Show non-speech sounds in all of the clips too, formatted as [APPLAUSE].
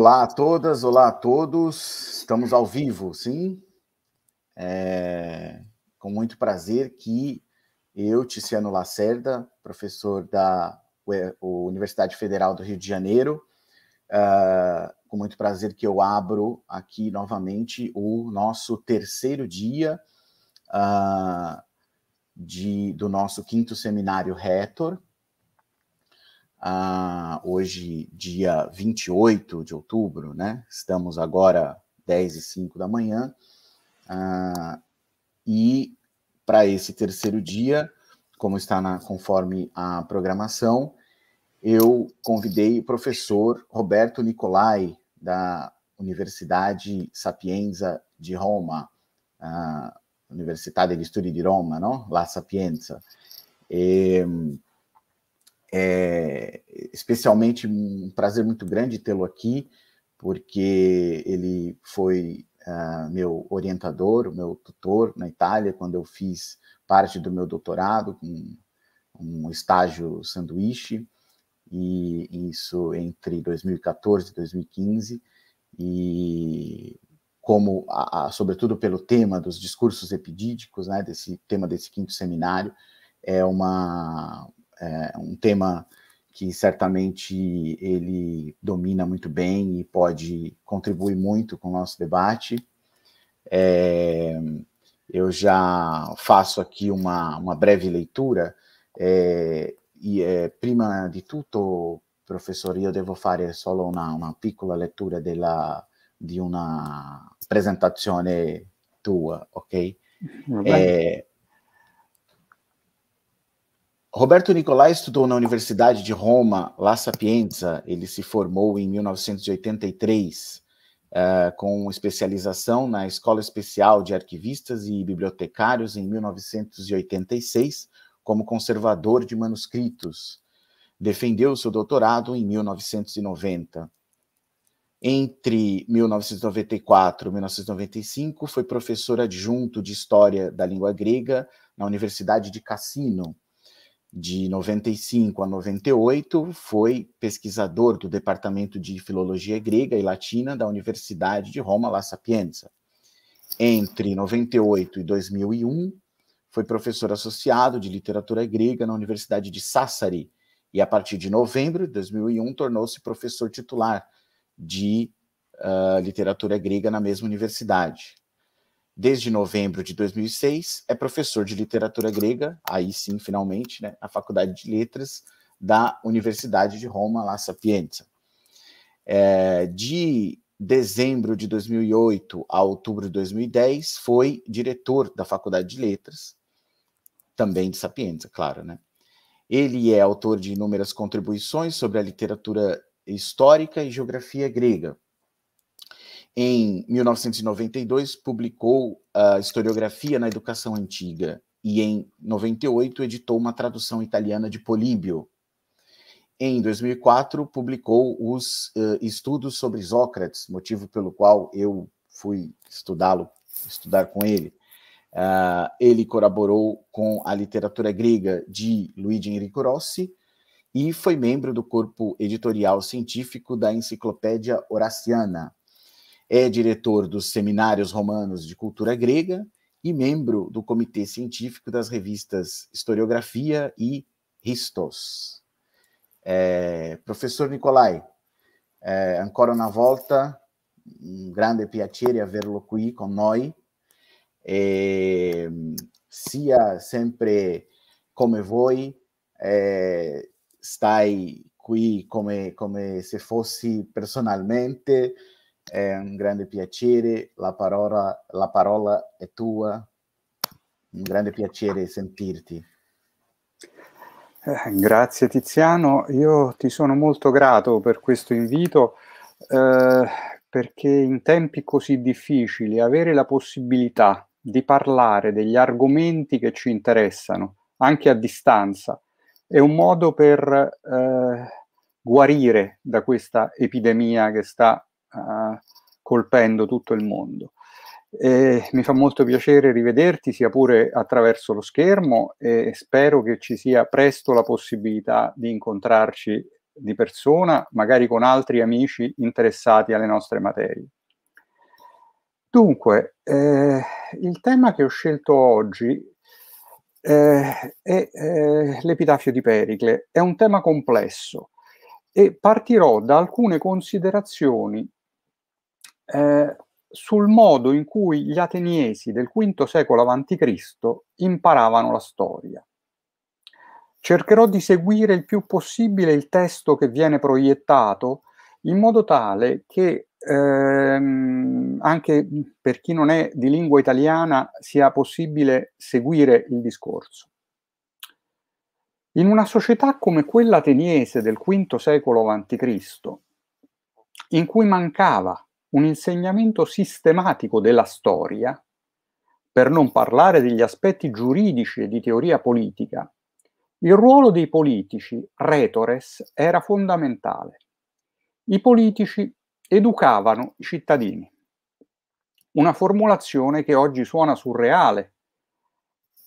olá a todas, olá a todos. Estamos ao vivo, sim. É, com muito prazer que eu, Tiziano Lacerda, professor da Universidade Federal do Rio de Janeiro, ah, com muito prazer que eu abro aqui novamente o nosso terceiro dia ah, de, do nosso quinto seminário Retor, ah, hoje, dia 28 de outubro, né? Estamos agora 10 e 5 da manhã. Ah, e para esse terceiro dia, como está na, conforme a programação, eu convidei o professor Roberto Nicolai, da Universidade Sapienza de Roma, a Universidade de Studi di Roma, não? La Sapienza. E, é, especialmente um prazer muito grande tê-lo aqui, porque ele foi uh, meu orientador, meu tutor na Itália, quando eu fiz parte do meu doutorado, com um estágio sanduíche, e isso entre 2014 e 2015, e como, a, a, sobretudo pelo tema dos discursos epidídicos, né, desse tema desse quinto seminário, é uma, é um tema que certamente ele domina muito bem e pode contribuir muito com o nosso debate. É, eu já faço aqui uma, uma breve leitura é, e é, prima de tudo professor eu devo fare solo una, una piccola lettura della, di una presentazione tua, ok? Eh, Roberto Nicolai estudou na Universidade de Roma, La Sapienza. Ele se formou em 1983, uh, eh, com especialização na Escola Especial de Arquivistas e Bibliotecários em 1986, como conservador de manuscritos. Defendeu seu doutorado em 1990. Entre 1994 e 1995, foi professor adjunto de História da Língua Grega na Universidade de Cassino de 95 a 98, foi pesquisador do Departamento de Filologia Grega e Latina da Universidade de Roma La Sapienza. Entre 98 e 2001, foi professor associado de literatura grega na Universidade de Sassari e, a partir de novembro de 2001, tornou-se professor titular de uh, literatura grega na mesma universidade desde novembro de 2006, é professor de literatura grega, aí sim, finalmente, né, na Faculdade de Letras da Universidade de Roma, La Sapienza. É, de dezembro de 2008 a outubro de 2010, foi diretor da Faculdade de Letras, também de Sapienza, claro, né? Ele é autor de inúmeras contribuições sobre a literatura histórica e geografia grega, em 1992, publicou a Historiografia na Educação Antiga e, em 98, editou uma tradução italiana de Políbio. Em 2004, publicou os uh, Estudos sobre Sócrates, motivo pelo qual eu fui estudá-lo, estudar com ele. Uh, ele colaborou com a literatura grega de Luigi Enrico Rossi e foi membro do corpo editorial científico da Enciclopédia Horaciana, é diretor dos Seminários Romanos de Cultura Grega e membro do Comitê Científico das revistas Historiografia e Histos. É, professor Nicolai, é, ancora na volta, um grande piacere averlo qui con noi. É, sia sempre come voi, é, stai qui come, come se fossi personalmente. è un grande piacere, la parola, la parola è tua, un grande piacere sentirti. Eh, grazie Tiziano, io ti sono molto grato per questo invito eh, perché in tempi così difficili avere la possibilità di parlare degli argomenti che ci interessano, anche a distanza, è un modo per eh, guarire da questa epidemia che sta uh, colpendo tutto il mondo. E mi fa molto piacere rivederti, sia pure attraverso lo schermo, e spero che ci sia presto la possibilità di incontrarci di persona, magari con altri amici interessati alle nostre materie. Dunque, eh, il tema che ho scelto oggi eh, è eh, l'epitafio di Pericle. È un tema complesso e partirò da alcune considerazioni eh, sul modo in cui gli ateniesi del V secolo a.C. imparavano la storia. Cercherò di seguire il più possibile il testo che viene proiettato in modo tale che ehm, anche per chi non è di lingua italiana sia possibile seguire il discorso. In una società come quella ateniese del V secolo a.C., in cui mancava un insegnamento sistematico della storia, per non parlare degli aspetti giuridici e di teoria politica, il ruolo dei politici, retores, era fondamentale. I politici educavano i cittadini. Una formulazione che oggi suona surreale,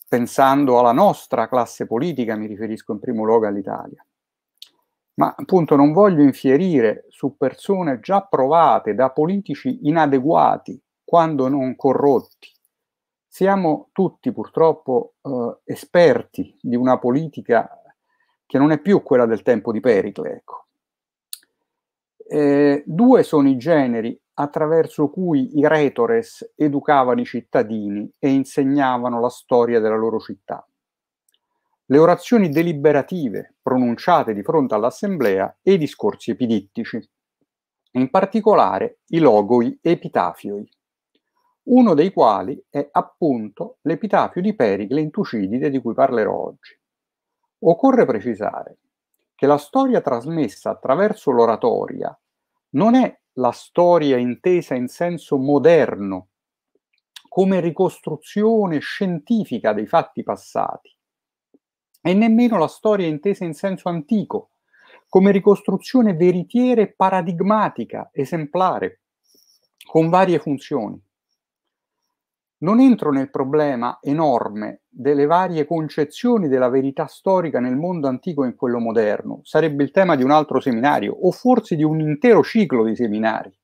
pensando alla nostra classe politica, mi riferisco in primo luogo all'Italia ma appunto non voglio infierire su persone già provate da politici inadeguati, quando non corrotti. Siamo tutti purtroppo eh, esperti di una politica che non è più quella del tempo di Pericle. Ecco. Eh, due sono i generi attraverso cui i retores educavano i cittadini e insegnavano la storia della loro città le orazioni deliberative pronunciate di fronte all'assemblea e i discorsi epidittici, in particolare i logoi epitafioi, uno dei quali è appunto l'epitafio di Pericle in Tucidide di cui parlerò oggi. Occorre precisare che la storia trasmessa attraverso l'oratoria non è la storia intesa in senso moderno, come ricostruzione scientifica dei fatti passati, e nemmeno la storia intesa in senso antico, come ricostruzione veritiera e paradigmatica, esemplare, con varie funzioni. Non entro nel problema enorme delle varie concezioni della verità storica nel mondo antico e in quello moderno, sarebbe il tema di un altro seminario o forse di un intero ciclo di seminari.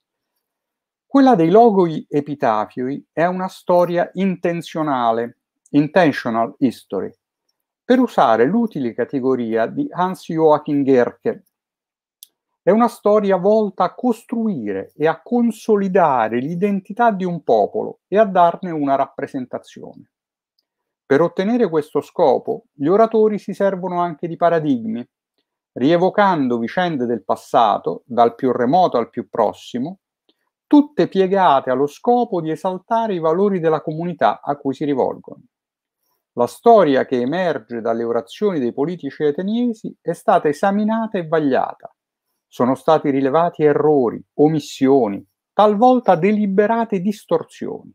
Quella dei logoi epitafioi è una storia intenzionale, intentional history, per usare l'utile categoria di Hans Joachim Gerke. È una storia volta a costruire e a consolidare l'identità di un popolo e a darne una rappresentazione. Per ottenere questo scopo, gli oratori si servono anche di paradigmi, rievocando vicende del passato, dal più remoto al più prossimo, tutte piegate allo scopo di esaltare i valori della comunità a cui si rivolgono. La storia che emerge dalle orazioni dei politici ateniesi è stata esaminata e vagliata. Sono stati rilevati errori, omissioni, talvolta deliberate distorsioni.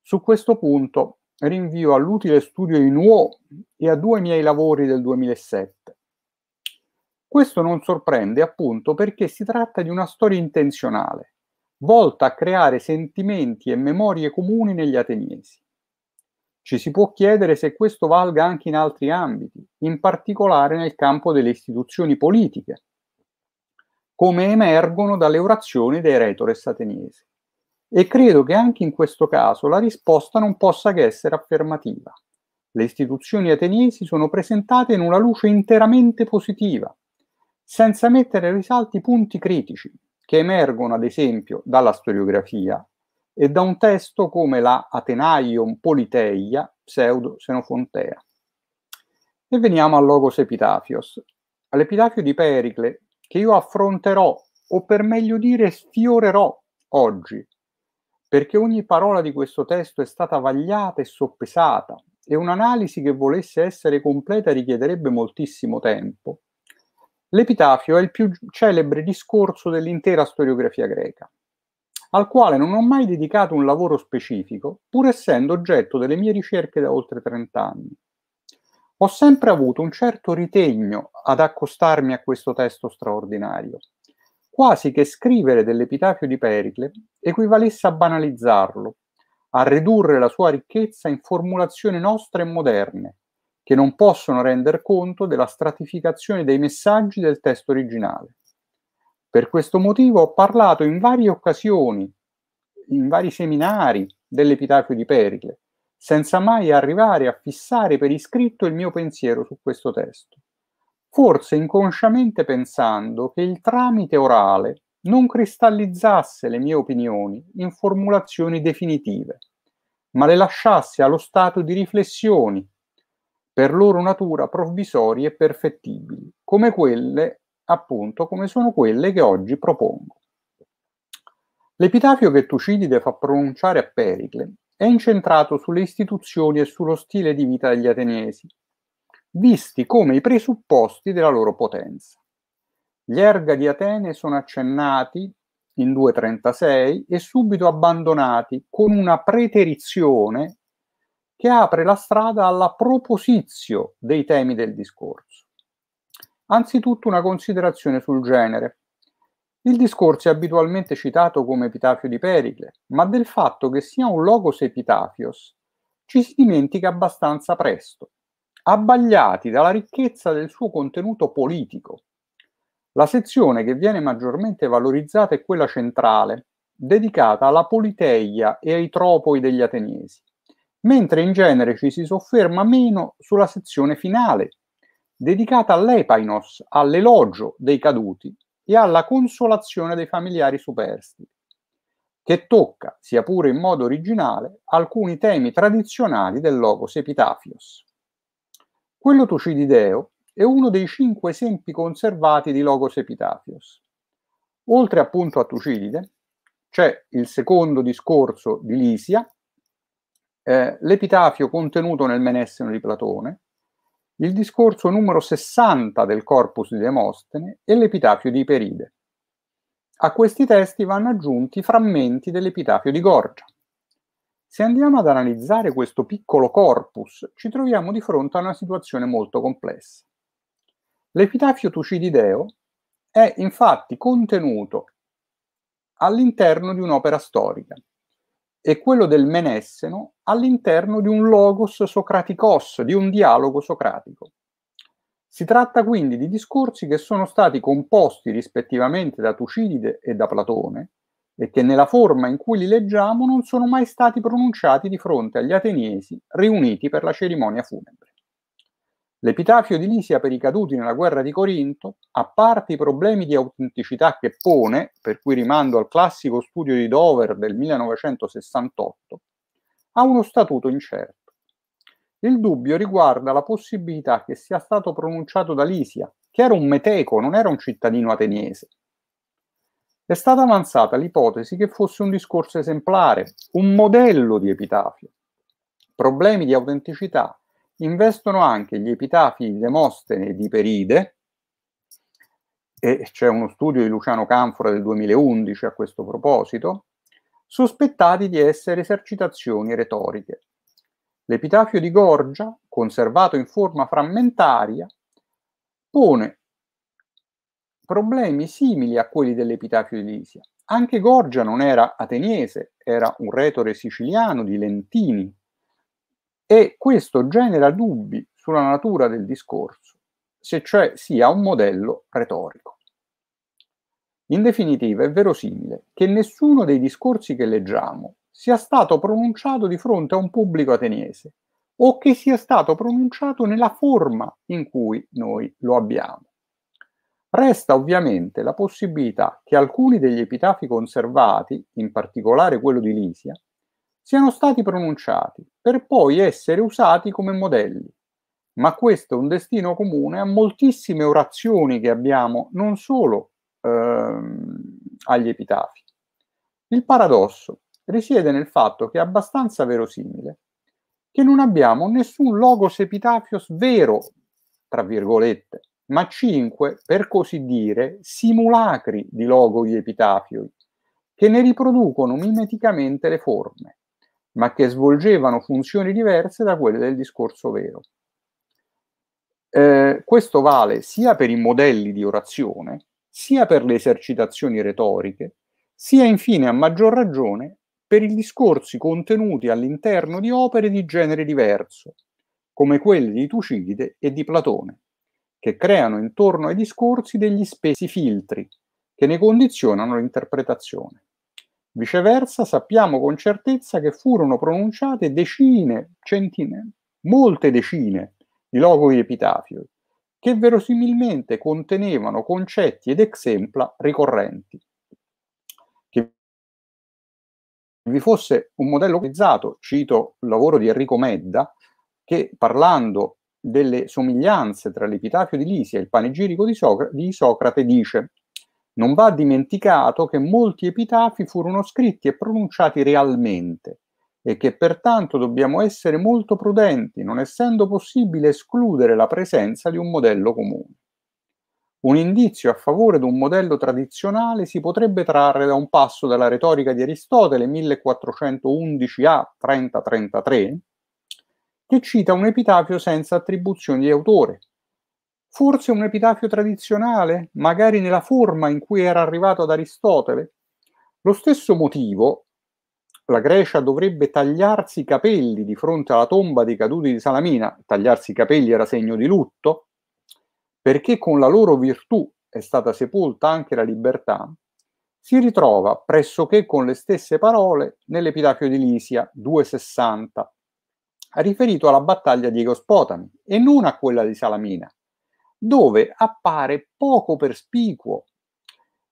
Su questo punto rinvio all'utile studio in UO e a due miei lavori del 2007. Questo non sorprende appunto perché si tratta di una storia intenzionale, volta a creare sentimenti e memorie comuni negli ateniesi. Ci si può chiedere se questo valga anche in altri ambiti, in particolare nel campo delle istituzioni politiche, come emergono dalle orazioni dei retores ateniesi. E credo che anche in questo caso la risposta non possa che essere affermativa. Le istituzioni ateniesi sono presentate in una luce interamente positiva, senza mettere in risalto i punti critici che emergono, ad esempio, dalla storiografia e da un testo come la Atenaion Politeia pseudo-Senofontea. E veniamo al Logos Epitafios, all'epitafio di Pericle che io affronterò, o per meglio dire sfiorerò oggi, perché ogni parola di questo testo è stata vagliata e soppesata e un'analisi che volesse essere completa richiederebbe moltissimo tempo. L'epitafio è il più celebre discorso dell'intera storiografia greca al quale non ho mai dedicato un lavoro specifico, pur essendo oggetto delle mie ricerche da oltre 30 anni. Ho sempre avuto un certo ritegno ad accostarmi a questo testo straordinario, quasi che scrivere dell'epitafio di Pericle equivalesse a banalizzarlo, a ridurre la sua ricchezza in formulazioni nostre e moderne, che non possono render conto della stratificazione dei messaggi del testo originale. Per questo motivo ho parlato in varie occasioni, in vari seminari dell'Epitafio di Pericle, senza mai arrivare a fissare per iscritto il mio pensiero su questo testo, forse inconsciamente pensando che il tramite orale non cristallizzasse le mie opinioni in formulazioni definitive, ma le lasciasse allo stato di riflessioni, per loro natura provvisorie e perfettibili, come quelle appunto come sono quelle che oggi propongo. L'epitafio che Tucidide fa pronunciare a Pericle è incentrato sulle istituzioni e sullo stile di vita degli ateniesi, visti come i presupposti della loro potenza. Gli erga di Atene sono accennati in 2.36 e subito abbandonati con una preterizione che apre la strada alla proposizio dei temi del discorso. Anzitutto una considerazione sul genere. Il discorso è abitualmente citato come epitafio di Pericle, ma del fatto che sia un logos epitafios ci si dimentica abbastanza presto, abbagliati dalla ricchezza del suo contenuto politico. La sezione che viene maggiormente valorizzata è quella centrale, dedicata alla politeia e ai tropoi degli ateniesi, mentre in genere ci si sofferma meno sulla sezione finale, dedicata all'epainos, all'elogio dei caduti e alla consolazione dei familiari superstiti, che tocca, sia pure in modo originale, alcuni temi tradizionali del Logos Epitafios. Quello Tucidideo è uno dei cinque esempi conservati di Logos Epitafios. Oltre appunto a Tucidide, c'è il secondo discorso di Lisia, eh, l'epitafio contenuto nel Menesseno di Platone, il discorso numero 60 del corpus di Demostene e l'epitafio di Iperide. A questi testi vanno aggiunti frammenti dell'epitafio di Gorgia. Se andiamo ad analizzare questo piccolo corpus, ci troviamo di fronte a una situazione molto complessa. L'epitafio Tucidideo è infatti contenuto all'interno di un'opera storica, e quello del menesseno all'interno di un logos socraticos, di un dialogo socratico. Si tratta quindi di discorsi che sono stati composti rispettivamente da Tucidide e da Platone e che nella forma in cui li leggiamo non sono mai stati pronunciati di fronte agli ateniesi riuniti per la cerimonia funebre. L'epitafio di Lisia per i caduti nella guerra di Corinto, a parte i problemi di autenticità che pone, per cui rimando al classico studio di Dover del 1968, ha uno statuto incerto. Il dubbio riguarda la possibilità che sia stato pronunciato da Lisia, che era un meteco, non era un cittadino ateniese. È stata avanzata l'ipotesi che fosse un discorso esemplare, un modello di epitafio. Problemi di autenticità investono anche gli epitafi di Demostene e di Peride, e c'è uno studio di Luciano Canfora del 2011 a questo proposito, sospettati di essere esercitazioni retoriche. L'epitafio di Gorgia, conservato in forma frammentaria, pone problemi simili a quelli dell'epitafio di Lisia. Anche Gorgia non era ateniese, era un retore siciliano di Lentini, e questo genera dubbi sulla natura del discorso, se cioè sia un modello retorico. In definitiva è verosimile che nessuno dei discorsi che leggiamo sia stato pronunciato di fronte a un pubblico ateniese o che sia stato pronunciato nella forma in cui noi lo abbiamo. Resta ovviamente la possibilità che alcuni degli epitafi conservati, in particolare quello di Lisia, siano stati pronunciati per poi essere usati come modelli. Ma questo è un destino comune a moltissime orazioni che abbiamo, non solo ehm, agli epitafi. Il paradosso risiede nel fatto che è abbastanza verosimile che non abbiamo nessun logos epitafios vero, tra virgolette, ma cinque, per così dire, simulacri di logoi epitafioi, che ne riproducono mimeticamente le forme ma che svolgevano funzioni diverse da quelle del discorso vero. Eh, questo vale sia per i modelli di orazione, sia per le esercitazioni retoriche, sia infine a maggior ragione per i discorsi contenuti all'interno di opere di genere diverso, come quelli di Tucidide e di Platone, che creano intorno ai discorsi degli spesi filtri che ne condizionano l'interpretazione. Viceversa, sappiamo con certezza che furono pronunciate decine, centinaia, molte decine di logoi epitafio, che verosimilmente contenevano concetti ed exempla ricorrenti. Che vi fosse un modello utilizzato, cito il lavoro di Enrico Medda, che parlando delle somiglianze tra l'epitafio di Lisia e il panegirico di, Socra- di Socrate dice non va dimenticato che molti epitafi furono scritti e pronunciati realmente e che pertanto dobbiamo essere molto prudenti, non essendo possibile escludere la presenza di un modello comune. Un indizio a favore di un modello tradizionale si potrebbe trarre da un passo della retorica di Aristotele 1411 a 3033, che cita un epitafio senza attribuzioni di autore, Forse un epitafio tradizionale, magari nella forma in cui era arrivato ad Aristotele? Lo stesso motivo, la Grecia dovrebbe tagliarsi i capelli di fronte alla tomba dei caduti di Salamina, tagliarsi i capelli era segno di lutto, perché con la loro virtù è stata sepolta anche la libertà, si ritrova pressoché con le stesse parole nell'epitafio di Lisia 260, riferito alla battaglia di Egospotami e non a quella di Salamina, dove appare poco perspicuo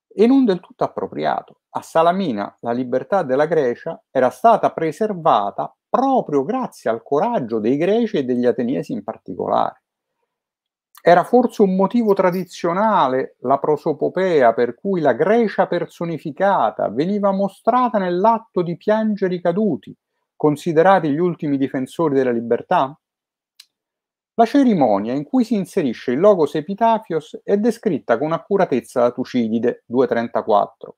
e non del tutto appropriato. A Salamina la libertà della Grecia era stata preservata proprio grazie al coraggio dei greci e degli ateniesi in particolare. Era forse un motivo tradizionale la prosopopea per cui la Grecia personificata veniva mostrata nell'atto di piangere i caduti, considerati gli ultimi difensori della libertà? La cerimonia in cui si inserisce il logos Epitafios è descritta con accuratezza da Tucidide 234,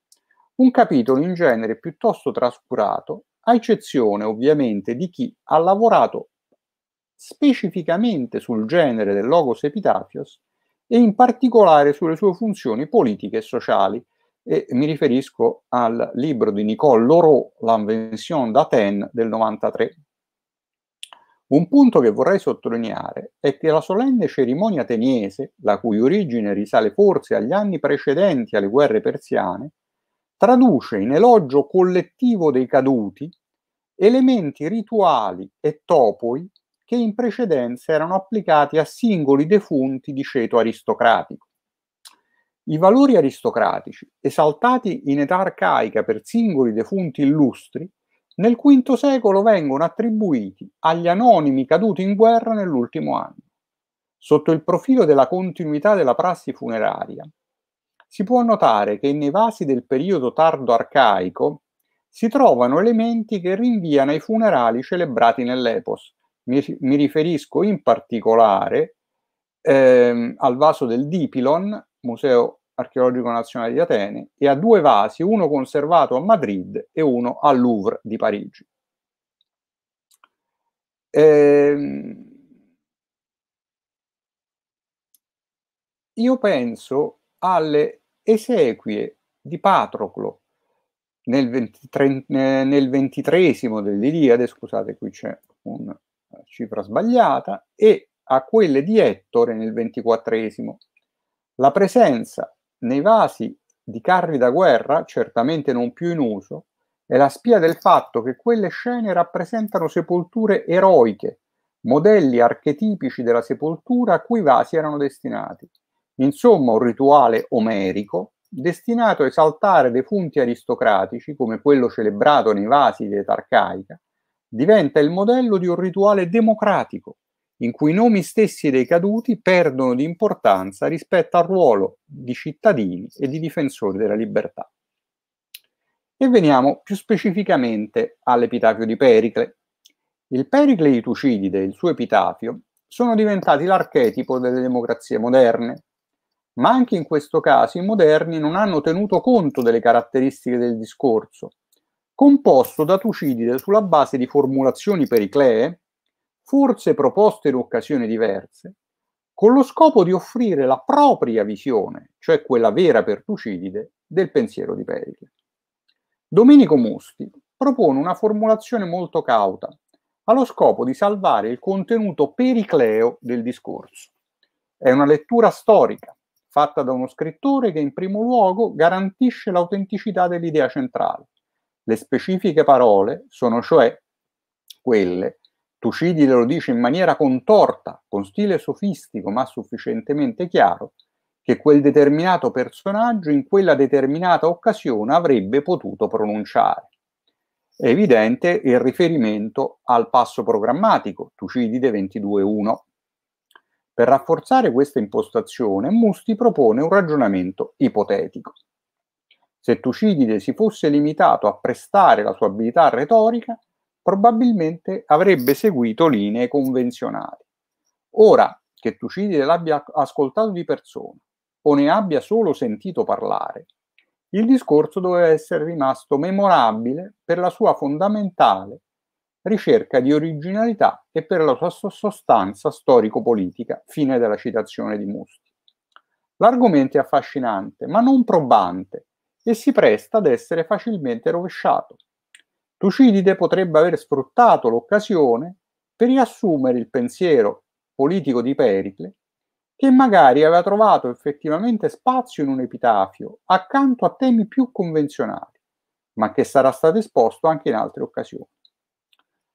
un capitolo in genere piuttosto trascurato, a eccezione ovviamente di chi ha lavorato specificamente sul genere del logos Epitafios e in particolare sulle sue funzioni politiche e sociali. E mi riferisco al libro di Nicole Loro, L'invention d'Athènes del 93. Un punto che vorrei sottolineare è che la solenne cerimonia ateniese, la cui origine risale forse agli anni precedenti alle guerre persiane, traduce in elogio collettivo dei caduti elementi rituali e topoi che in precedenza erano applicati a singoli defunti di ceto aristocratico. I valori aristocratici, esaltati in età arcaica per singoli defunti illustri, nel V secolo vengono attribuiti agli anonimi caduti in guerra nell'ultimo anno. Sotto il profilo della continuità della prassi funeraria, si può notare che nei vasi del periodo tardo arcaico si trovano elementi che rinviano ai funerali celebrati nell'epos. Mi, mi riferisco in particolare ehm, al vaso del Dipilon, museo archeologico nazionale di Atene, e ha due vasi, uno conservato a Madrid e uno al Louvre di Parigi. Ehm, io penso alle esequie di Patroclo nel, 23, nel ventitresimo dell'Iliade, scusate qui c'è una eh, cifra sbagliata, e a quelle di Ettore nel ventiquattresimo. La presenza nei vasi di carri da guerra, certamente non più in uso, è la spia del fatto che quelle scene rappresentano sepolture eroiche, modelli archetipici della sepoltura a cui i vasi erano destinati. Insomma, un rituale omerico destinato a esaltare defunti aristocratici, come quello celebrato nei vasi di età arcaica, diventa il modello di un rituale democratico in cui i nomi stessi dei caduti perdono di importanza rispetto al ruolo di cittadini e di difensori della libertà. E veniamo più specificamente all'epitafio di Pericle. Il Pericle di Tucidide e il suo epitafio sono diventati l'archetipo delle democrazie moderne, ma anche in questo caso i moderni non hanno tenuto conto delle caratteristiche del discorso, composto da Tucidide sulla base di formulazioni periclee forse proposte in occasioni diverse, con lo scopo di offrire la propria visione, cioè quella vera per Tucidide, del pensiero di Pericle. Domenico Musti propone una formulazione molto cauta, allo scopo di salvare il contenuto pericleo del discorso. È una lettura storica, fatta da uno scrittore che in primo luogo garantisce l'autenticità dell'idea centrale. Le specifiche parole sono cioè quelle Tucidide lo dice in maniera contorta, con stile sofistico ma sufficientemente chiaro, che quel determinato personaggio in quella determinata occasione avrebbe potuto pronunciare. È evidente il riferimento al passo programmatico, Tucidide 22.1. Per rafforzare questa impostazione, Musti propone un ragionamento ipotetico. Se Tucidide si fosse limitato a prestare la sua abilità retorica, probabilmente avrebbe seguito linee convenzionali. Ora che Tucidide l'abbia ascoltato di persona o ne abbia solo sentito parlare, il discorso doveva essere rimasto memorabile per la sua fondamentale ricerca di originalità e per la sua sostanza storico-politica, fine della citazione di Musti. L'argomento è affascinante, ma non probante, e si presta ad essere facilmente rovesciato. Tucidide potrebbe aver sfruttato l'occasione per riassumere il pensiero politico di Pericle, che magari aveva trovato effettivamente spazio in un epitafio accanto a temi più convenzionali, ma che sarà stato esposto anche in altre occasioni.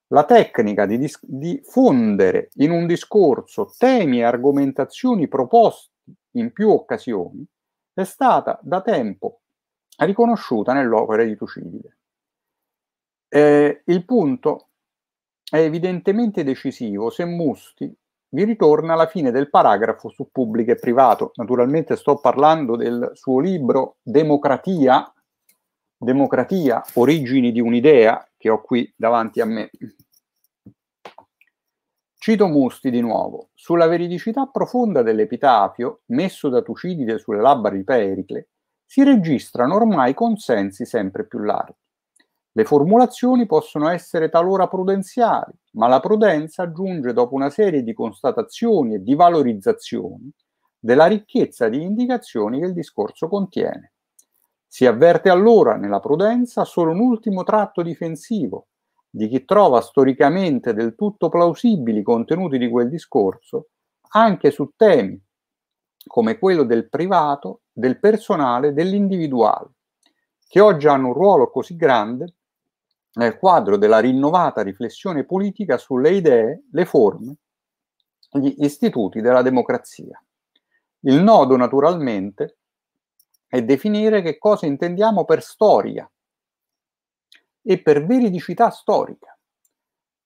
La tecnica di, dis- di fondere in un discorso temi e argomentazioni proposti in più occasioni è stata da tempo riconosciuta nell'opera di Tucidide. Eh, il punto è evidentemente decisivo se Musti vi ritorna alla fine del paragrafo su pubblico e privato. Naturalmente sto parlando del suo libro Democratia, Democratia, origini di un'idea, che ho qui davanti a me. Cito Musti di nuovo. Sulla veridicità profonda dell'epitafio, messo da Tucidide sulle labbra di Pericle, si registrano ormai consensi sempre più larghi. Le formulazioni possono essere talora prudenziali, ma la prudenza giunge dopo una serie di constatazioni e di valorizzazioni della ricchezza di indicazioni che il discorso contiene. Si avverte allora nella prudenza solo un ultimo tratto difensivo di chi trova storicamente del tutto plausibili i contenuti di quel discorso, anche su temi come quello del privato, del personale, dell'individuale, che oggi hanno un ruolo così grande nel quadro della rinnovata riflessione politica sulle idee, le forme, gli istituti della democrazia. Il nodo, naturalmente, è definire che cosa intendiamo per storia e per veridicità storica.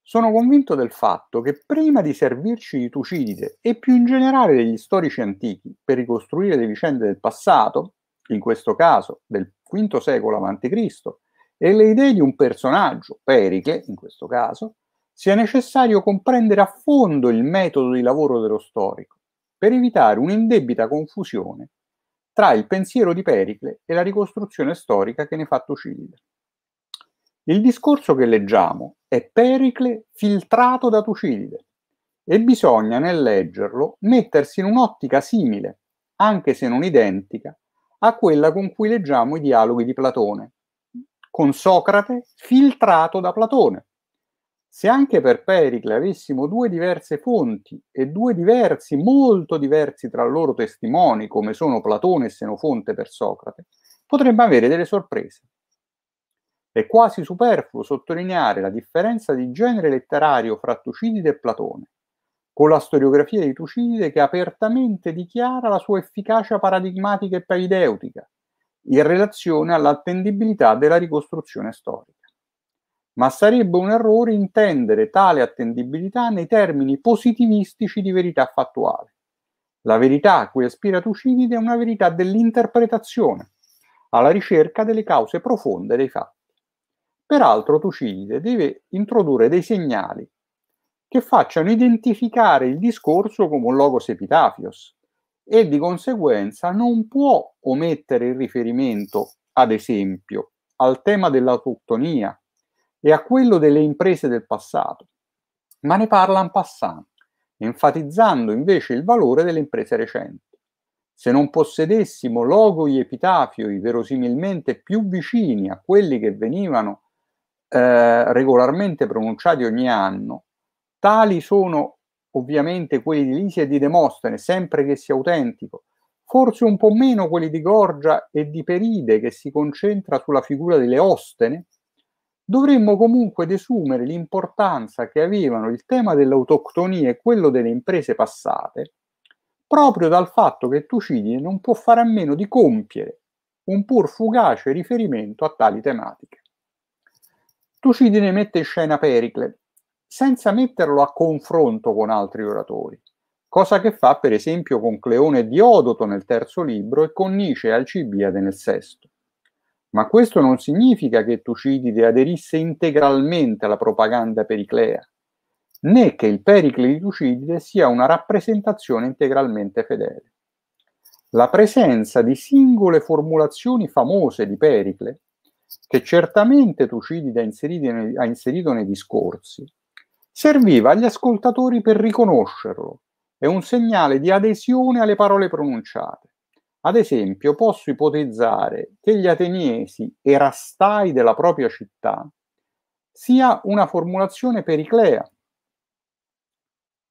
Sono convinto del fatto che prima di servirci di Tucidide e più in generale degli storici antichi per ricostruire le vicende del passato, in questo caso del V secolo a.C., e le idee di un personaggio, Pericle in questo caso, sia necessario comprendere a fondo il metodo di lavoro dello storico, per evitare un'indebita confusione tra il pensiero di Pericle e la ricostruzione storica che ne fa Tucilide. Il discorso che leggiamo è Pericle filtrato da Tucidide e bisogna nel leggerlo mettersi in un'ottica simile, anche se non identica, a quella con cui leggiamo i dialoghi di Platone, con Socrate filtrato da Platone. Se anche per Pericle avessimo due diverse fonti e due diversi, molto diversi tra loro testimoni, come sono Platone e Senofonte per Socrate, potremmo avere delle sorprese. È quasi superfluo sottolineare la differenza di genere letterario fra Tucidide e Platone, con la storiografia di Tucidide che apertamente dichiara la sua efficacia paradigmatica e paideutica, in relazione all'attendibilità della ricostruzione storica. Ma sarebbe un errore intendere tale attendibilità nei termini positivistici di verità fattuale. La verità a cui aspira Tucidide è una verità dell'interpretazione, alla ricerca delle cause profonde dei fatti. Peraltro Tucidide deve introdurre dei segnali che facciano identificare il discorso come un logos epitafios, e di conseguenza non può omettere il riferimento, ad esempio, al tema dell'autotonia e a quello delle imprese del passato, ma ne parla en passant, enfatizzando invece il valore delle imprese recenti. Se non possedessimo logoi epitafioi verosimilmente più vicini a quelli che venivano eh, regolarmente pronunciati ogni anno, tali sono ovviamente quelli di Lisi e di Demostene, sempre che sia autentico, forse un po' meno quelli di Gorgia e di Peride, che si concentra sulla figura di Leostene, dovremmo comunque desumere l'importanza che avevano il tema dell'autoctonia e quello delle imprese passate, proprio dal fatto che Tucidide non può fare a meno di compiere un pur fugace riferimento a tali tematiche. Tucidide mette in scena Pericle, senza metterlo a confronto con altri oratori, cosa che fa per esempio con Cleone Diodoto nel terzo libro e con Nice e Alcibiade nel sesto. Ma questo non significa che Tucidide aderisse integralmente alla propaganda periclea, né che il Pericle di Tucidide sia una rappresentazione integralmente fedele. La presenza di singole formulazioni famose di Pericle, che certamente Tucidide ha inserito nei, ha inserito nei discorsi, serviva agli ascoltatori per riconoscerlo, è un segnale di adesione alle parole pronunciate. Ad esempio, posso ipotizzare che gli ateniesi erastai della propria città sia una formulazione periclea,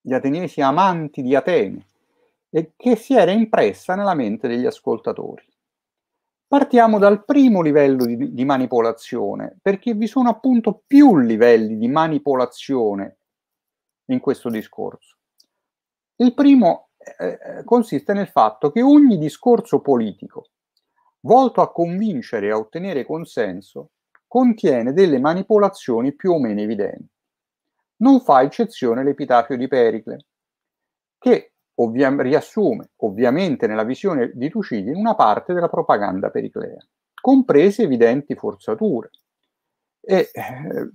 gli ateniesi amanti di Atene, e che si era impressa nella mente degli ascoltatori. Partiamo dal primo livello di, di manipolazione, perché vi sono appunto più livelli di manipolazione in questo discorso. Il primo eh, eh, consiste nel fatto che ogni discorso politico volto a convincere e a ottenere consenso contiene delle manipolazioni più o meno evidenti. Non fa eccezione l'epitafio di Pericle, che ovvia- riassume ovviamente nella visione di Tucidide una parte della propaganda periclea, comprese evidenti forzature. E eh,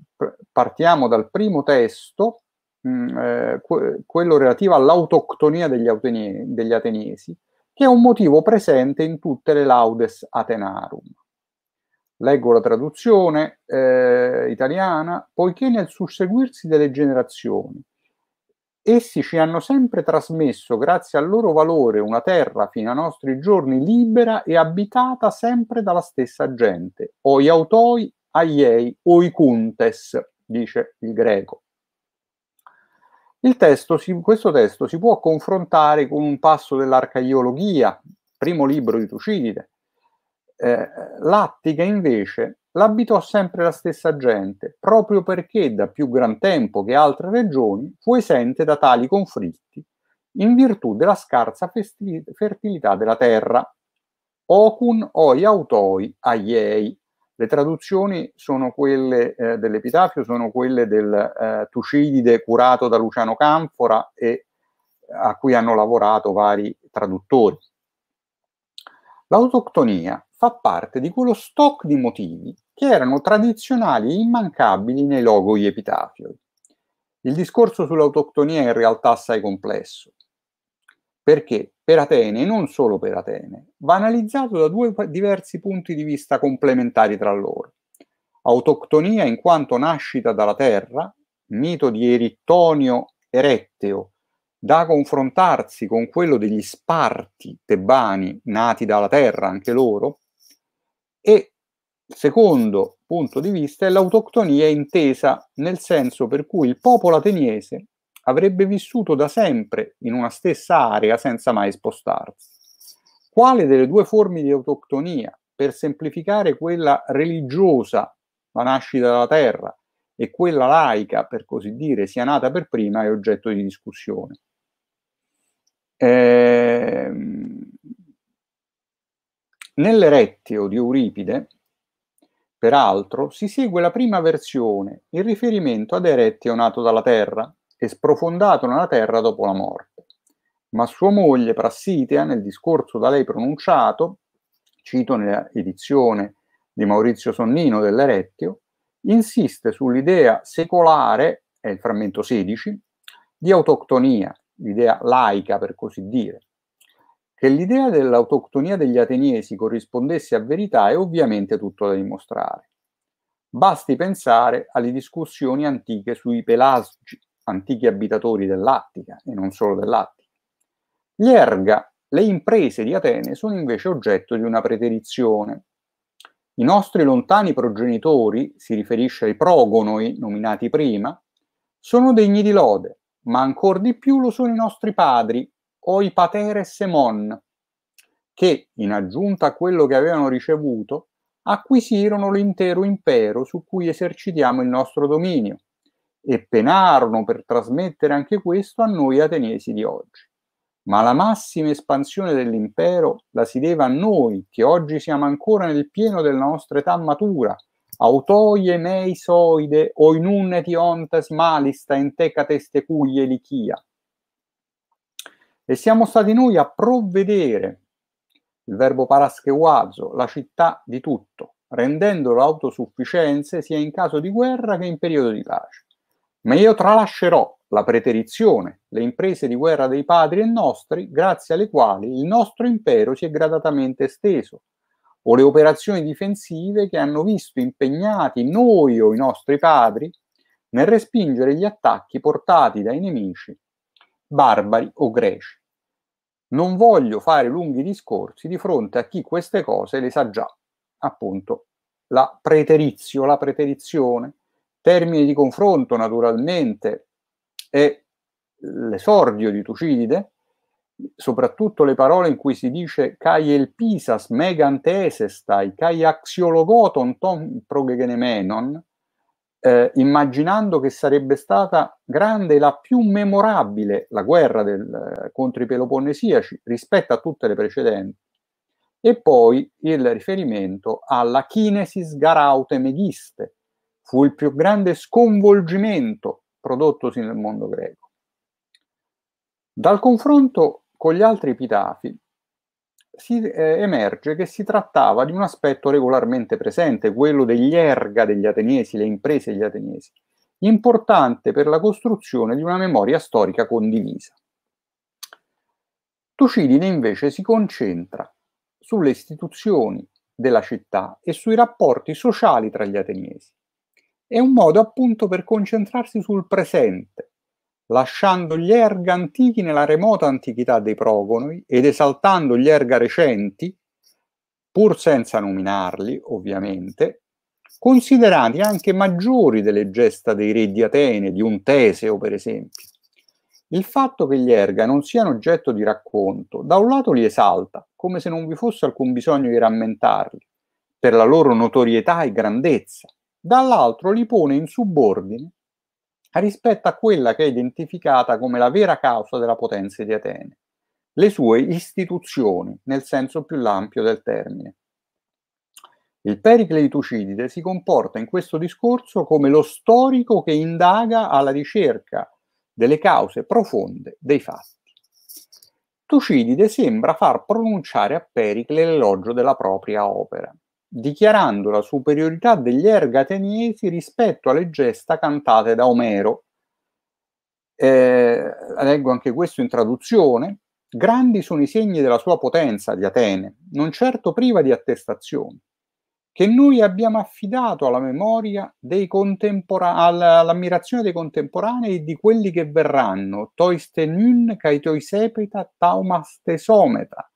partiamo dal primo testo Mm, eh, quello relativo all'autoctonia degli, autenie- degli ateniesi, che è un motivo presente in tutte le laudes atenarum. Leggo la traduzione eh, italiana, poiché nel susseguirsi delle generazioni essi ci hanno sempre trasmesso, grazie al loro valore, una terra fino ai nostri giorni libera e abitata sempre dalla stessa gente, o i autoi, aiei, o i kuntes, dice il greco testo si, questo testo si può confrontare con un passo dell'arcaiologia, primo libro di Tucidide. Eh, L'Attica invece l'abitò sempre la stessa gente, proprio perché da più gran tempo che altre regioni fu esente da tali conflitti, in virtù della scarsa fertilità della terra. Ocun oi autoi aiei. Le traduzioni sono quelle eh, dell'Epitafio, sono quelle del eh, Tucidide curato da Luciano Canfora e eh, a cui hanno lavorato vari traduttori. L'autoctonia fa parte di quello stock di motivi che erano tradizionali e immancabili nei logoi epitafio. Il discorso sull'autoctonia è in realtà assai complesso. Perché per Atene, e non solo per Atene, va analizzato da due diversi punti di vista complementari tra loro. Autoctonia in quanto nascita dalla terra, mito di Erittonio Eretteo, da confrontarsi con quello degli Sparti tebani, nati dalla terra anche loro, e secondo punto di vista è l'autoctonia intesa nel senso per cui il popolo ateniese avrebbe vissuto da sempre in una stessa area senza mai spostarsi. Quale delle due forme di autoctonia, per semplificare quella religiosa, la nascita dalla terra, e quella laica, per così dire, sia nata per prima, è oggetto di discussione. Eh, Nell'Erettio di Euripide, peraltro, si segue la prima versione in riferimento ad Erettio nato dalla terra, e sprofondato nella terra dopo la morte. Ma sua moglie Prassitea, nel discorso da lei pronunciato, cito nella edizione di Maurizio Sonnino dell'Erettio, insiste sull'idea secolare, è il frammento 16, di autoctonia, l'idea laica per così dire. Che l'idea dell'autoctonia degli ateniesi corrispondesse a verità è ovviamente tutto da dimostrare. Basti pensare alle discussioni antiche sui pelasgi, antichi abitatori dell'Attica e non solo dell'Attica. Gli erga, le imprese di Atene, sono invece oggetto di una preterizione. I nostri lontani progenitori, si riferisce ai progonoi nominati prima, sono degni di lode, ma ancor di più lo sono i nostri padri, o i pateres emon, che, in aggiunta a quello che avevano ricevuto, acquisirono l'intero impero su cui esercitiamo il nostro dominio, e penarono per trasmettere anche questo a noi ateniesi di oggi. Ma la massima espansione dell'impero la si deve a noi, che oggi siamo ancora nel pieno della nostra età matura, autoie meisoide oinun etiontes malista enteca testecuie lichia. E siamo stati noi a provvedere, il verbo parascheuazzo, la città di tutto, rendendolo autosufficienze sia in caso di guerra che in periodo di pace. Ma io tralascerò la preterizione, le imprese di guerra dei padri e nostri, grazie alle quali il nostro impero si è gradatamente esteso, o le operazioni difensive che hanno visto impegnati noi o i nostri padri nel respingere gli attacchi portati dai nemici, barbari o greci. Non voglio fare lunghi discorsi di fronte a chi queste cose le sa già, appunto la preterizio, la preterizione, termine di confronto naturalmente è l'esordio di Tucidide, soprattutto le parole in cui si dice «Kai el pisas megante esestai, axiologoton tom progegenemenon», eh, immaginando che sarebbe stata grande la più memorabile la guerra del, contro i peloponnesiaci rispetto a tutte le precedenti. E poi il riferimento alla kinesis garaute meghiste, fu il più grande sconvolgimento prodottosi nel mondo greco. Dal confronto con gli altri epitafi si, eh, emerge che si trattava di un aspetto regolarmente presente, quello degli erga degli ateniesi, le imprese degli ateniesi, importante per la costruzione di una memoria storica condivisa. Tucidide invece si concentra sulle istituzioni della città e sui rapporti sociali tra gli ateniesi, è un modo appunto per concentrarsi sul presente, lasciando gli erga antichi nella remota antichità dei progonoi ed esaltando gli erga recenti, pur senza nominarli ovviamente, considerati anche maggiori delle gesta dei re di Atene, di un Teseo per esempio. Il fatto che gli erga non siano oggetto di racconto, da un lato li esalta, come se non vi fosse alcun bisogno di rammentarli, per la loro notorietà e grandezza, dall'altro li pone in subordine rispetto a quella che è identificata come la vera causa della potenza di Atene, le sue istituzioni, nel senso più ampio del termine. Il Pericle di Tucidide si comporta in questo discorso come lo storico che indaga alla ricerca delle cause profonde dei fatti. Tucidide sembra far pronunciare a Pericle l'elogio della propria opera dichiarando la superiorità degli erga ateniesi rispetto alle gesta cantate da Omero. Eh, leggo anche questo in traduzione. Grandi sono i segni della sua potenza di Atene, non certo priva di attestazioni, che noi abbiamo affidato alla memoria dei contempora- all'ammirazione dei contemporanei e di quelli che verranno, tois tenun kai tois epita taumas tesometa,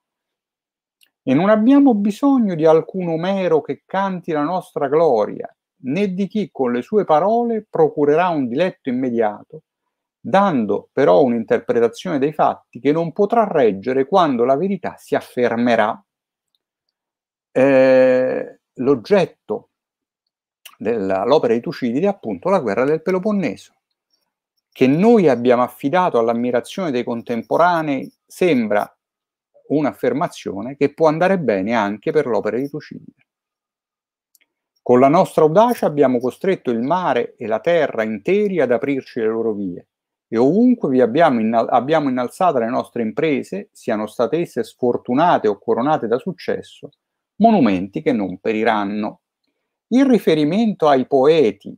e non abbiamo bisogno di alcun Omero che canti la nostra gloria, né di chi con le sue parole procurerà un diletto immediato, dando però un'interpretazione dei fatti che non potrà reggere quando la verità si affermerà. Eh, l'oggetto dell'opera di Tucidide è appunto la guerra del Peloponneso, che noi abbiamo affidato all'ammirazione dei contemporanei sembra un'affermazione che può andare bene anche per l'opera di Tucídides. Con la nostra audacia abbiamo costretto il mare e la terra interi ad aprirci le loro vie e ovunque vi abbiamo, innal- abbiamo innalzata le nostre imprese, siano state esse sfortunate o coronate da successo, monumenti che non periranno. Il riferimento ai poeti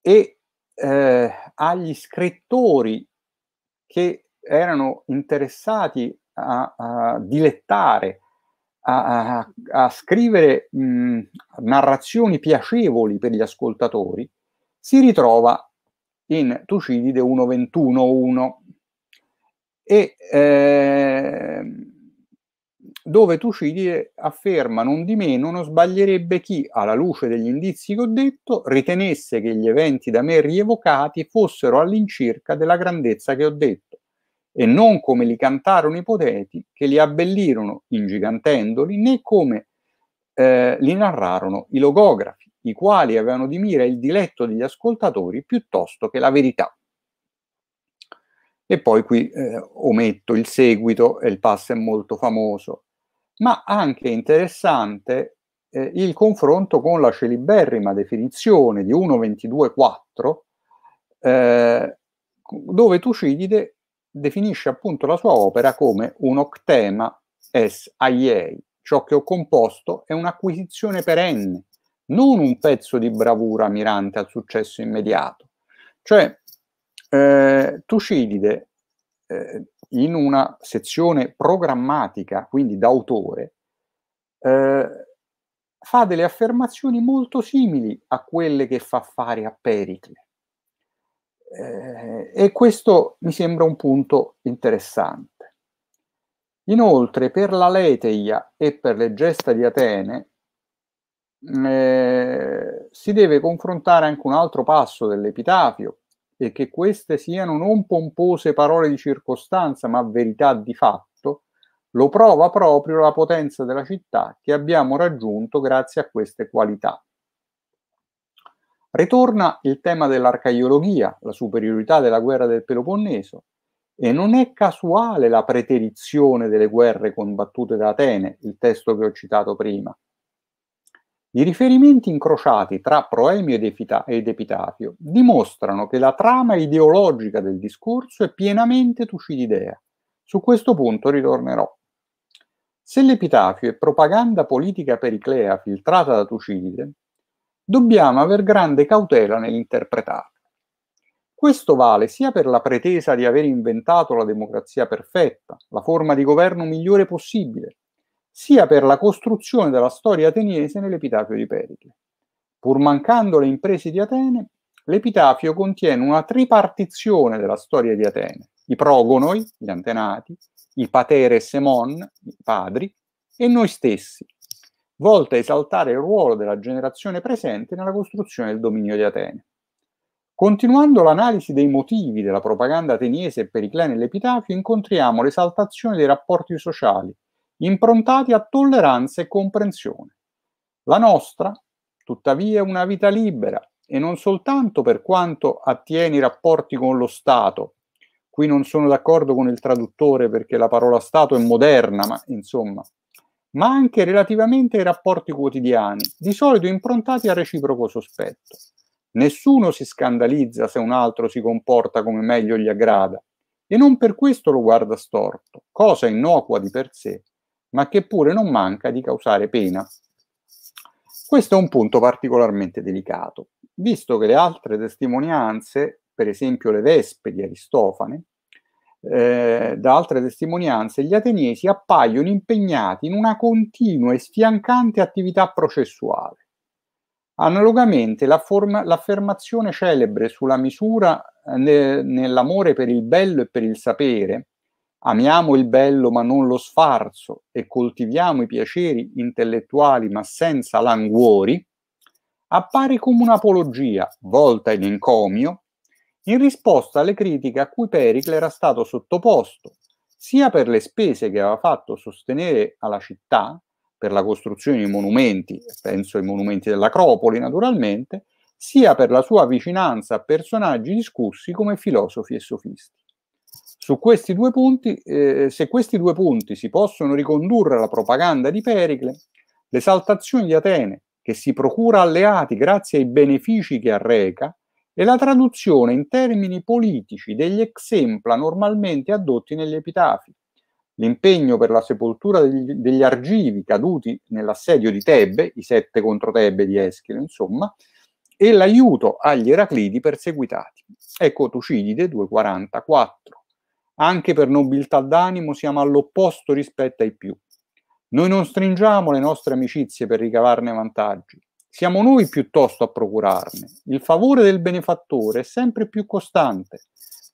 e eh, agli scrittori che erano interessati a, a dilettare, a, a, a scrivere mh, narrazioni piacevoli per gli ascoltatori, si ritrova in Tucidide 1.21.1 e eh, dove Tucidide afferma non di meno non sbaglierebbe chi, alla luce degli indizi che ho detto, ritenesse che gli eventi da me rievocati fossero all'incirca della grandezza che ho detto e non come li cantarono i poteti che li abbellirono ingigantendoli, né come eh, li narrarono i logografi, i quali avevano di mira il diletto degli ascoltatori piuttosto che la verità. E poi qui eh, ometto il seguito, e il passo è molto famoso, ma anche interessante eh, il confronto con la celiberrima definizione di 1.22.4, eh, dove Tucidide definisce appunto la sua opera come un octema es aiei, ciò che ho composto è un'acquisizione perenne, non un pezzo di bravura mirante al successo immediato. Cioè, eh, Tucidide, eh, in una sezione programmatica, quindi d'autore, eh, fa delle affermazioni molto simili a quelle che fa fare a Pericle. Eh, e questo mi sembra un punto interessante. Inoltre, per la Leteia e per le gesta di Atene, eh, si deve confrontare anche un altro passo dell'epitafio, e che queste siano non pompose parole di circostanza, ma verità di fatto, lo prova proprio la potenza della città che abbiamo raggiunto grazie a queste qualità. Ritorna il tema dell'arcaiologia, la superiorità della guerra del Peloponneso, e non è casuale la preterizione delle guerre combattute da Atene, il testo che ho citato prima. I riferimenti incrociati tra Proemio ed Epitafio dimostrano che la trama ideologica del discorso è pienamente tucididea. Su questo punto ritornerò. Se l'Epitafio è propaganda politica periclea filtrata da Tucidide, dobbiamo aver grande cautela nell'interpretarla. Questo vale sia per la pretesa di aver inventato la democrazia perfetta, la forma di governo migliore possibile, sia per la costruzione della storia ateniese nell'epitafio di Pericle. Pur mancando le imprese di Atene, l'epitafio contiene una tripartizione della storia di Atene, i progonoi, gli antenati, i pateres emon, i padri, e noi stessi, volta a esaltare il ruolo della generazione presente nella costruzione del dominio di Atene. Continuando l'analisi dei motivi della propaganda ateniese per Periclene e l'Epitafio, incontriamo l'esaltazione dei rapporti sociali, improntati a tolleranza e comprensione. La nostra, tuttavia, è una vita libera, e non soltanto per quanto attiene i rapporti con lo Stato. Qui non sono d'accordo con il traduttore perché la parola Stato è moderna, ma insomma, ma anche relativamente ai rapporti quotidiani, di solito improntati a reciproco sospetto. Nessuno si scandalizza se un altro si comporta come meglio gli aggrada e non per questo lo guarda storto, cosa innocua di per sé, ma che pure non manca di causare pena. Questo è un punto particolarmente delicato, visto che le altre testimonianze, per esempio le vespe di Aristofane, eh, da altre testimonianze, gli ateniesi appaiono impegnati in una continua e sfiancante attività processuale. Analogamente, la forma, l'affermazione celebre sulla misura eh, ne, nell'amore per il bello e per il sapere, amiamo il bello ma non lo sfarzo e coltiviamo i piaceri intellettuali ma senza languori, appare come un'apologia volta in encomio in risposta alle critiche a cui Pericle era stato sottoposto, sia per le spese che aveva fatto sostenere alla città, per la costruzione di monumenti, penso ai monumenti dell'Acropoli naturalmente, sia per la sua vicinanza a personaggi discussi come filosofi e sofisti. Su questi due punti, eh, se questi due punti si possono ricondurre alla propaganda di Pericle, l'esaltazione di Atene, che si procura alleati grazie ai benefici che arreca, e la traduzione in termini politici degli exempla normalmente adotti negli epitafi. L'impegno per la sepoltura degli, degli argivi caduti nell'assedio di Tebbe, i sette contro Tebbe di Eschilo, insomma, e l'aiuto agli eraclidi perseguitati. Ecco Tucidide 244. Anche per nobiltà d'animo siamo all'opposto rispetto ai più. Noi non stringiamo le nostre amicizie per ricavarne vantaggi, siamo noi piuttosto a procurarne. Il favore del benefattore è sempre più costante,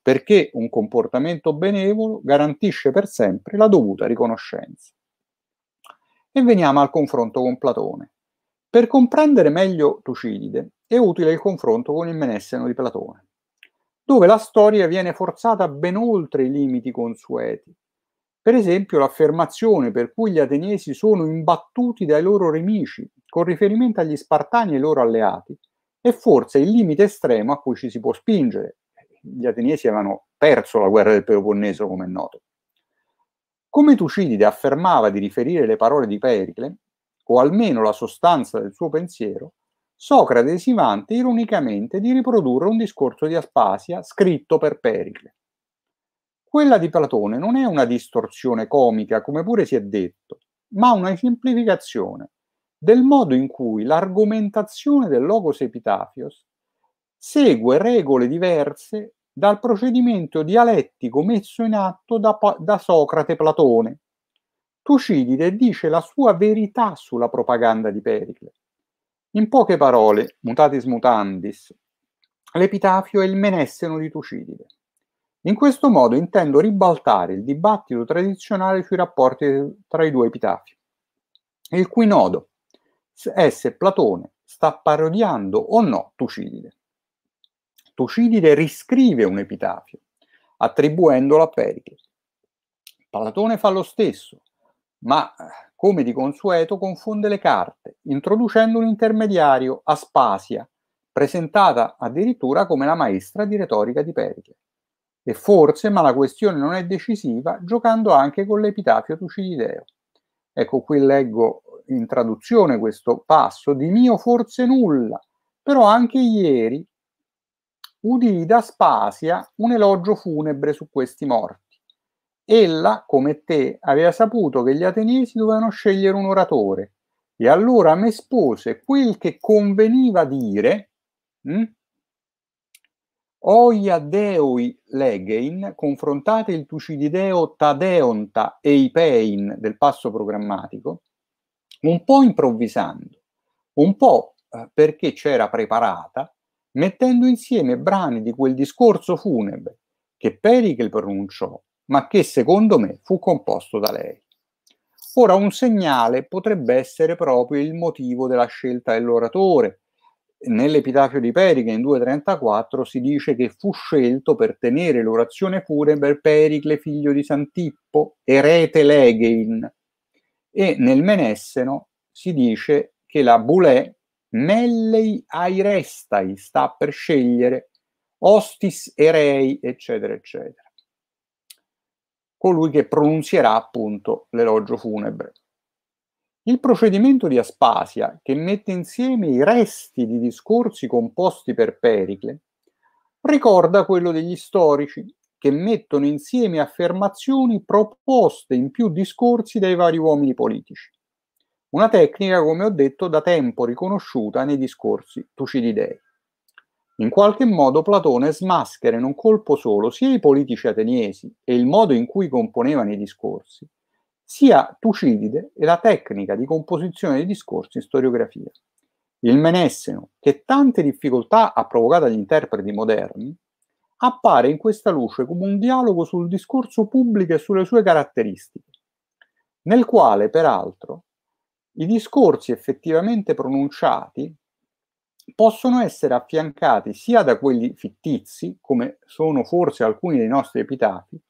perché un comportamento benevolo garantisce per sempre la dovuta riconoscenza. E veniamo al confronto con Platone. Per comprendere meglio Tucidide è utile il confronto con il Menesseno di Platone, dove la storia viene forzata ben oltre i limiti consueti per esempio l'affermazione per cui gli ateniesi sono imbattuti dai loro nemici con riferimento agli spartani e ai loro alleati è forse il limite estremo a cui ci si può spingere. Gli ateniesi avevano perso la guerra del Peloponneso, come è noto. Come Tucidide affermava di riferire le parole di Pericle, o almeno la sostanza del suo pensiero, Socrate si vanta ironicamente di riprodurre un discorso di Aspasia scritto per Pericle. Quella di Platone non è una distorsione comica, come pure si è detto, ma una semplificazione del modo in cui l'argomentazione del logos epitafios segue regole diverse dal procedimento dialettico messo in atto da, da Socrate Platone. Tucidide dice la sua verità sulla propaganda di Pericle. In poche parole, mutatis mutandis, l'epitafio è il menesseno di Tucidide. In questo modo intendo ribaltare il dibattito tradizionale sui rapporti tra i due epitafi, il cui nodo è se Platone sta parodiando o no Tucidide. Tucidide riscrive un epitafio, attribuendolo a Pericle. Platone fa lo stesso, ma come di consueto confonde le carte, introducendo un intermediario, Aspasia, presentata addirittura come la maestra di retorica di Pericle. E forse, ma la questione non è decisiva, giocando anche con l'epitafio Tucidideo. Ecco, qui leggo in traduzione questo passo, di mio forse nulla, però anche ieri udì da Spasia un elogio funebre su questi morti. Ella, come te, aveva saputo che gli ateniesi dovevano scegliere un oratore, e allora m'espose quel che conveniva dire, mh, hm, Oia deui legein, confrontate il Tucidideo Tadeonta e i Pein del passo programmatico, un po' improvvisando, un po' eh, perché c'era preparata, mettendo insieme brani di quel discorso funebre che Pericle pronunciò, ma che secondo me fu composto da lei. Ora, un segnale potrebbe essere proprio il motivo della scelta dell'oratore, nell'Epitafio di Pericle in 2.34 si dice che fu scelto per tenere l'orazione funebre Pericle figlio di Santippo, erete Legein, e nel Menesseno si dice che la Bulè Mellei Airestai sta per scegliere Ostis Erei, eccetera, eccetera. Colui che pronunzierà appunto l'elogio funebre. Il procedimento di Aspasia, che mette insieme i resti di discorsi composti per Pericle, ricorda quello degli storici, che mettono insieme affermazioni proposte in più discorsi dai vari uomini politici. Una tecnica, come ho detto, da tempo riconosciuta nei discorsi tucididei. In qualche modo Platone smaschera in un colpo solo sia i politici ateniesi e il modo in cui componevano i discorsi, sia Tucidide e la tecnica di composizione dei discorsi in storiografia. Il Menesseno, che tante difficoltà ha provocato agli interpreti moderni, appare in questa luce come un dialogo sul discorso pubblico e sulle sue caratteristiche, nel quale, peraltro, i discorsi effettivamente pronunciati possono essere affiancati sia da quelli fittizi, come sono forse alcuni dei nostri epitafi,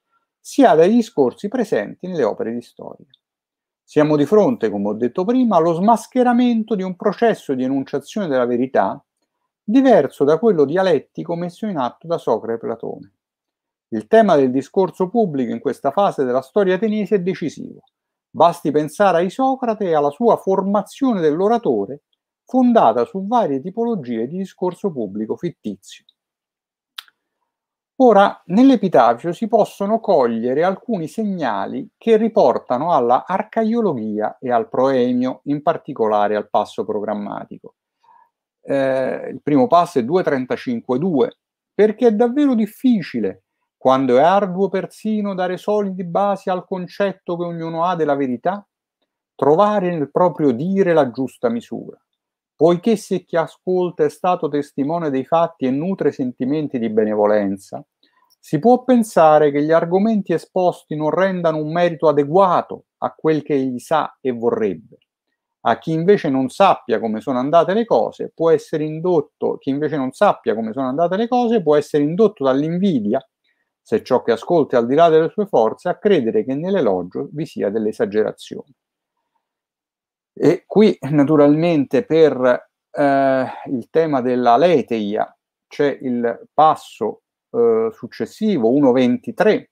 sia dai discorsi presenti nelle opere di storia. Siamo di fronte, come ho detto prima, allo smascheramento di un processo di enunciazione della verità diverso da quello dialettico messo in atto da Socrate e Platone. Il tema del discorso pubblico in questa fase della storia ateniese è decisivo. Basti pensare a Isocrate e alla sua formazione dell'oratore fondata su varie tipologie di discorso pubblico fittizio. Ora, nell'Epitafio si possono cogliere alcuni segnali che riportano alla arcaiologia e al proemio, in particolare al passo programmatico. Eh, il primo passo è 2.35.2, perché è davvero difficile, quando è arduo persino dare solidi basi al concetto che ognuno ha della verità, trovare nel proprio dire la giusta misura. Poiché se chi ascolta è stato testimone dei fatti e nutre sentimenti di benevolenza, si può pensare che gli argomenti esposti non rendano un merito adeguato a quel che egli sa e vorrebbe. A chi invece non sappia come sono andate le cose, può essere indotto, chi invece non sappia come sono andate le cose, può essere indotto dall'invidia, se ciò che ascolta è al di là delle sue forze, a credere che nell'elogio vi sia dell'esagerazione. E qui naturalmente per eh, il tema della leteia c'è il passo eh, successivo 1.23.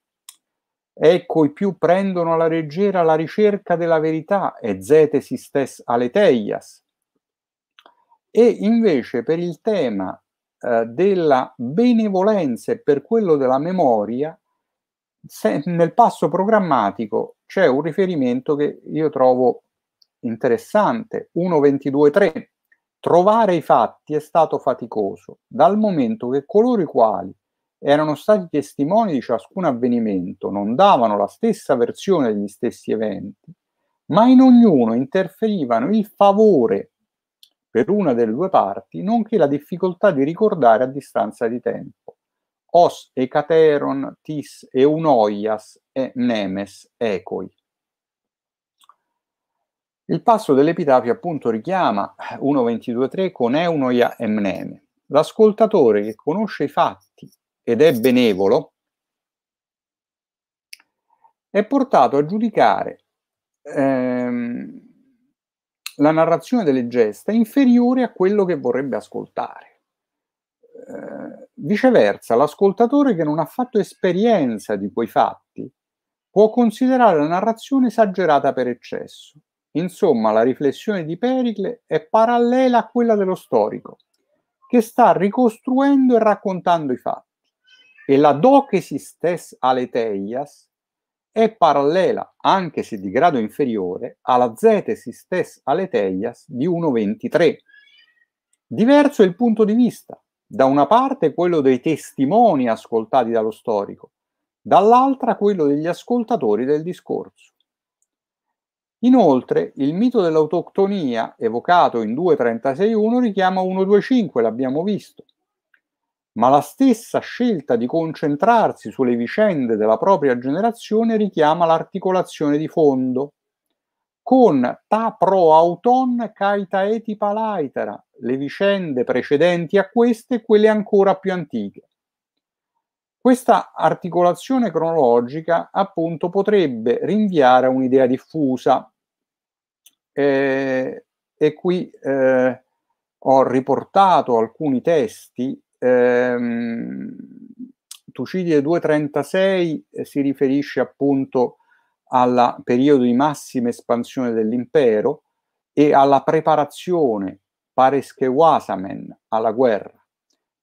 Ecco i più prendono alla leggera la ricerca della verità e zetesi stes aleteias. E invece per il tema eh, della benevolenza e per quello della memoria, se, nel passo programmatico c'è un riferimento che io trovo interessante, 1.22.3. Trovare i fatti è stato faticoso, dal momento che coloro i quali erano stati testimoni di ciascun avvenimento non davano la stessa versione degli stessi eventi, ma in ognuno interferivano il favore per una delle due parti, nonché la difficoltà di ricordare a distanza di tempo. Os Ecateron, Tis Eunoias e Nemes Ecoi. Il passo dell'epitafio appunto richiama 1.22.3 eh, con eunoia Mneme. L'ascoltatore che conosce i fatti ed è benevolo è portato a giudicare ehm, la narrazione delle gesta inferiore a quello che vorrebbe ascoltare. Eh, viceversa, l'ascoltatore che non ha fatto esperienza di quei fatti può considerare la narrazione esagerata per eccesso Insomma, la riflessione di Pericle è parallela a quella dello storico, che sta ricostruendo e raccontando i fatti. E la docesis tes aleteias è parallela, anche se di grado inferiore, alla zetesis tes aleteias di 1.23. Diverso è il punto di vista, da una parte quello dei testimoni ascoltati dallo storico, dall'altra quello degli ascoltatori del discorso. Inoltre, il mito dell'autoctonia, evocato in 2.36.1, richiama 1.2.5, l'abbiamo visto. Ma la stessa scelta di concentrarsi sulle vicende della propria generazione richiama l'articolazione di fondo, con ta pro auton caitaeti palaitera, le vicende precedenti a queste e quelle ancora più antiche. Questa articolazione cronologica appunto potrebbe rinviare a un'idea diffusa eh, e qui eh, ho riportato alcuni testi. Ehm, Tucidide 236 eh, si riferisce appunto al periodo di massima espansione dell'impero e alla preparazione paresche wasamen alla guerra.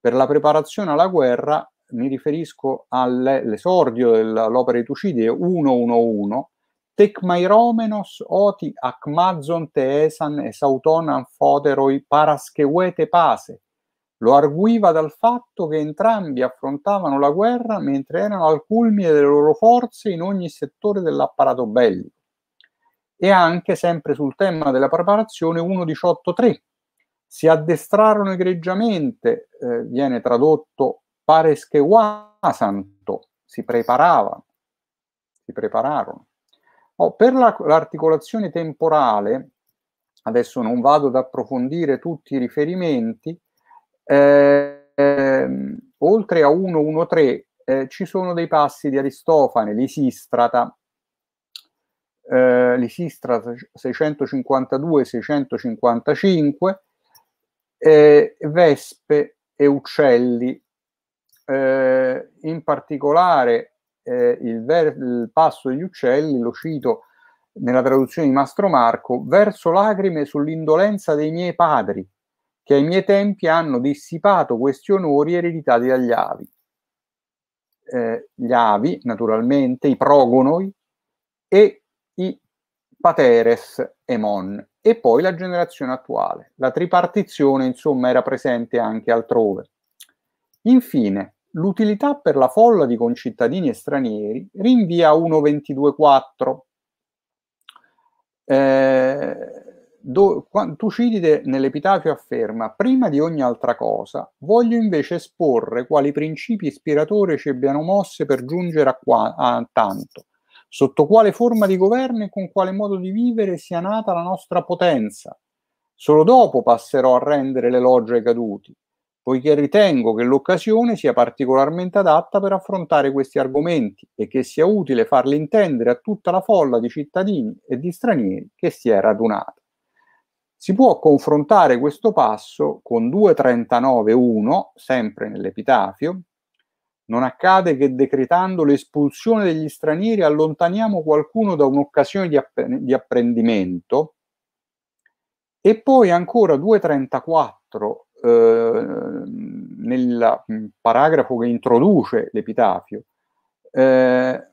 Per la preparazione alla guerra mi riferisco all'esordio dell'opera di Tucidide 111 Tecmairomenos oti ac mazon te esan e sautonan foderoi parascheuete pase. Lo arguiva dal fatto che entrambi affrontavano la guerra mentre erano al culmine delle loro forze in ogni settore dell'apparato bellico. E anche, sempre sul tema della preparazione, 1.18.3. Si addestrarono egregiamente, eh, viene tradotto parescheuasanto, si preparavano, si prepararono Oh, per la, l'articolazione temporale, adesso non vado ad approfondire tutti i riferimenti, eh, eh, oltre a 1.1.3 eh, ci sono dei passi di Aristofane, l'Isistrata, eh, l'Isistrata 652-655, eh, vespe e uccelli. Eh, in particolare eh, il, ver- il passo degli uccelli, lo cito nella traduzione di Mastro Marco, verso lacrime sull'indolenza dei miei padri, che ai miei tempi hanno dissipato questi onori ereditati dagli avi. Eh, gli avi, naturalmente, i progonoi e i pateres emon, e poi la generazione attuale. La tripartizione, insomma, era presente anche altrove. Infine, l'utilità per la folla di concittadini e stranieri rinvia a 1.22.4. Eh, do, Tucidide nell'Epitafio afferma, prima di ogni altra cosa, voglio invece esporre quali principi ispiratori ci abbiano mosse per giungere a, qua, a tanto, sotto quale forma di governo e con quale modo di vivere sia nata la nostra potenza. Solo dopo passerò a rendere l'elogio ai caduti, poiché ritengo che l'occasione sia particolarmente adatta per affrontare questi argomenti e che sia utile farli intendere a tutta la folla di cittadini e di stranieri che si è radunata. Si può confrontare questo passo con 2.39.1, sempre nell'Epitafio, non accade che decretando l'espulsione degli stranieri allontaniamo qualcuno da un'occasione di, app- di apprendimento. E poi ancora 2.34 eh, nel mm, paragrafo che introduce l'epitafio, eh,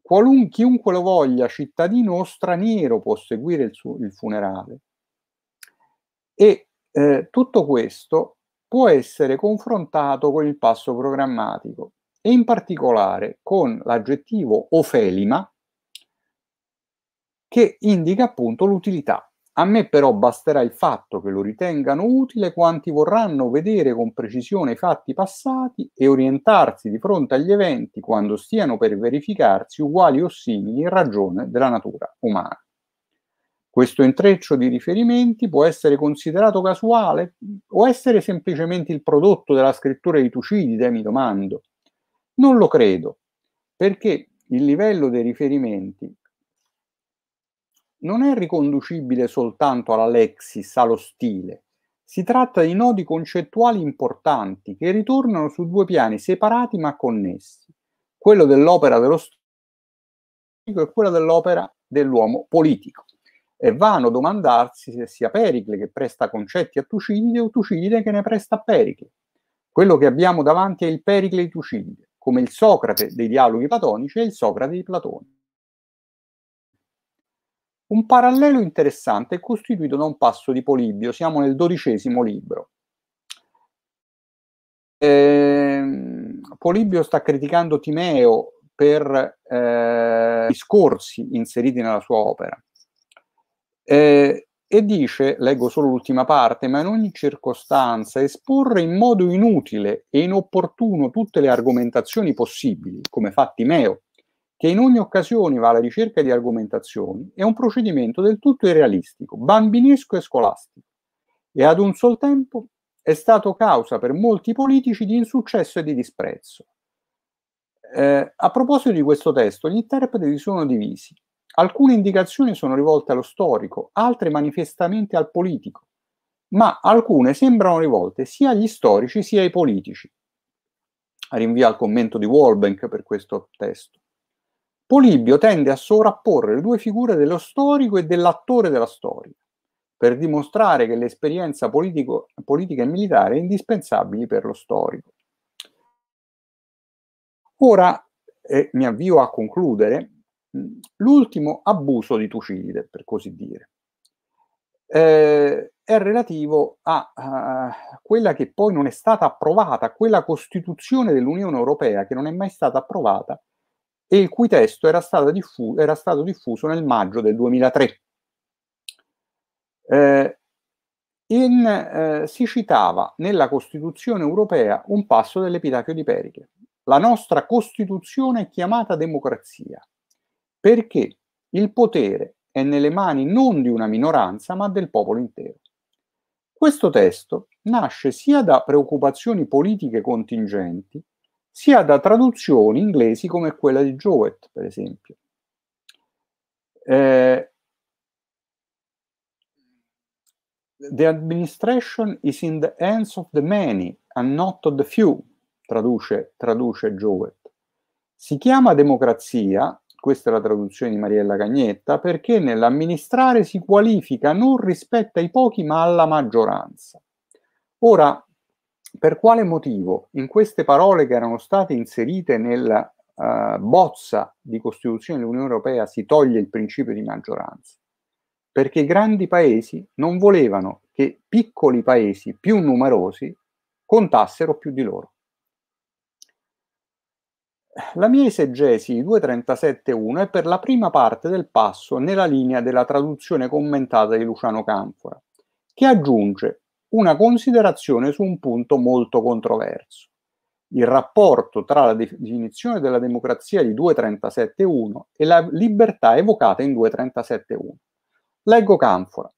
qualun, chiunque lo voglia, cittadino o straniero, può seguire il, suo, il funerale. E eh, tutto questo può essere confrontato con il passo programmatico e in particolare con l'aggettivo ofelima che indica appunto l'utilità. A me però basterà il fatto che lo ritengano utile quanti vorranno vedere con precisione i fatti passati e orientarsi di fronte agli eventi quando stiano per verificarsi uguali o simili in ragione della natura umana. Questo intreccio di riferimenti può essere considerato casuale o essere semplicemente il prodotto della scrittura di Tucidide, mi domando. Non lo credo, perché il livello dei riferimenti non è riconducibile soltanto alla lexis, allo stile. Si tratta di nodi concettuali importanti che ritornano su due piani separati ma connessi, quello dell'opera dello storico e quello dell'opera dell'uomo politico. È vano domandarsi se sia Pericle che presta concetti a Tucidide o Tucidide che ne presta a Pericle. Quello che abbiamo davanti è il Pericle di Tucidide, come il Socrate dei dialoghi platonici e il Socrate di Platone. Un parallelo interessante è costituito da un passo di Polibio, siamo nel dodicesimo libro. Eh, Polibio sta criticando Timeo per eh, discorsi inseriti nella sua opera eh, e dice, leggo solo l'ultima parte, ma in ogni circostanza esporre in modo inutile e inopportuno tutte le argomentazioni possibili, come fa Timeo, che in ogni occasione va alla ricerca di argomentazioni, è un procedimento del tutto irrealistico, bambinesco e scolastico, e ad un sol tempo è stato causa per molti politici di insuccesso e di disprezzo. Eh, a proposito di questo testo, gli interpreti si sono divisi. Alcune indicazioni sono rivolte allo storico, altre manifestamente al politico, ma alcune sembrano rivolte sia agli storici sia ai politici. Rinvio al commento di Walbank per questo testo. Polibio tende a sovrapporre le due figure dello storico e dell'attore della storia, per dimostrare che l'esperienza politico, politica e militare è indispensabile per lo storico. Ora eh, mi avvio a concludere l'ultimo abuso di Tucidide, per così dire. Eh, è relativo a, a, quella che poi non è stata approvata, quella Costituzione dell'Unione Europea che non è mai stata approvata e il cui testo era stato, diffu- era stato diffuso nel maggio del 2003. Eh, in, eh, si citava nella Costituzione europea un passo dell'Epitacchio di Periche. La nostra Costituzione è chiamata democrazia perché il potere è nelle mani non di una minoranza ma del popolo intero. Questo testo nasce sia da preoccupazioni politiche contingenti sia da traduzioni inglesi come quella di Jowett, per esempio. Eh, the administration is in the hands of the many and not of the few, traduce, traduce Jowett. Si chiama democrazia, questa è la traduzione di Mariella Cagnetta, perché nell'amministrare si qualifica non rispetto ai pochi ma alla maggioranza. Ora, per quale motivo in queste parole che erano state inserite nella uh, bozza di Costituzione dell'Unione Europea si toglie il principio di maggioranza? Perché i grandi paesi non volevano che piccoli paesi più numerosi contassero più di loro. La mia esegesi 2.37.1 è per la prima parte del passo nella linea della traduzione commentata di Luciano Canfora, che aggiunge una considerazione su un punto molto controverso. Il rapporto tra la definizione della democrazia di 2.37.1 e la libertà evocata in 2.37.1. Leggo Canfora.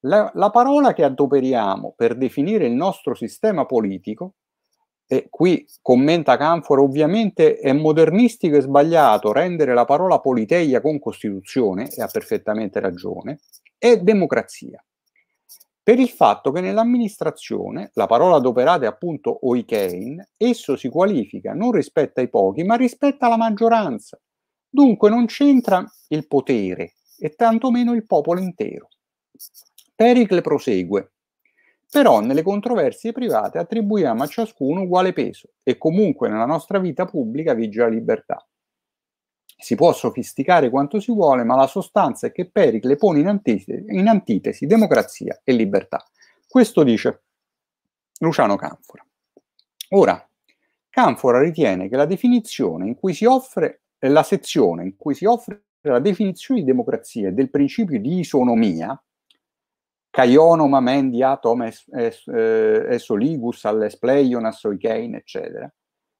La, la parola che adoperiamo per definire il nostro sistema politico e qui commenta Canfora, ovviamente è modernistico e sbagliato rendere la parola politeia con Costituzione, e ha perfettamente ragione, è democrazia per il fatto che nell'amministrazione la parola adoperata è appunto oikein, esso si qualifica non rispetto ai pochi, ma rispetto alla maggioranza. Dunque non c'entra il potere e tantomeno il popolo intero. Pericle prosegue. Però nelle controversie private attribuiamo a ciascuno uguale peso e comunque nella nostra vita pubblica vige la libertà. Si può sofisticare quanto si vuole, ma la sostanza è che Pericle pone in antitesi, in antitesi democrazia e libertà. Questo dice Luciano Canfora. Ora, Canfora ritiene che la definizione in cui si offre, eh, la sezione in cui si offre la definizione di democrazia e del principio di isonomia, caionoma mendiatom es, es, eh, esoligus allespleionas oikein, eccetera,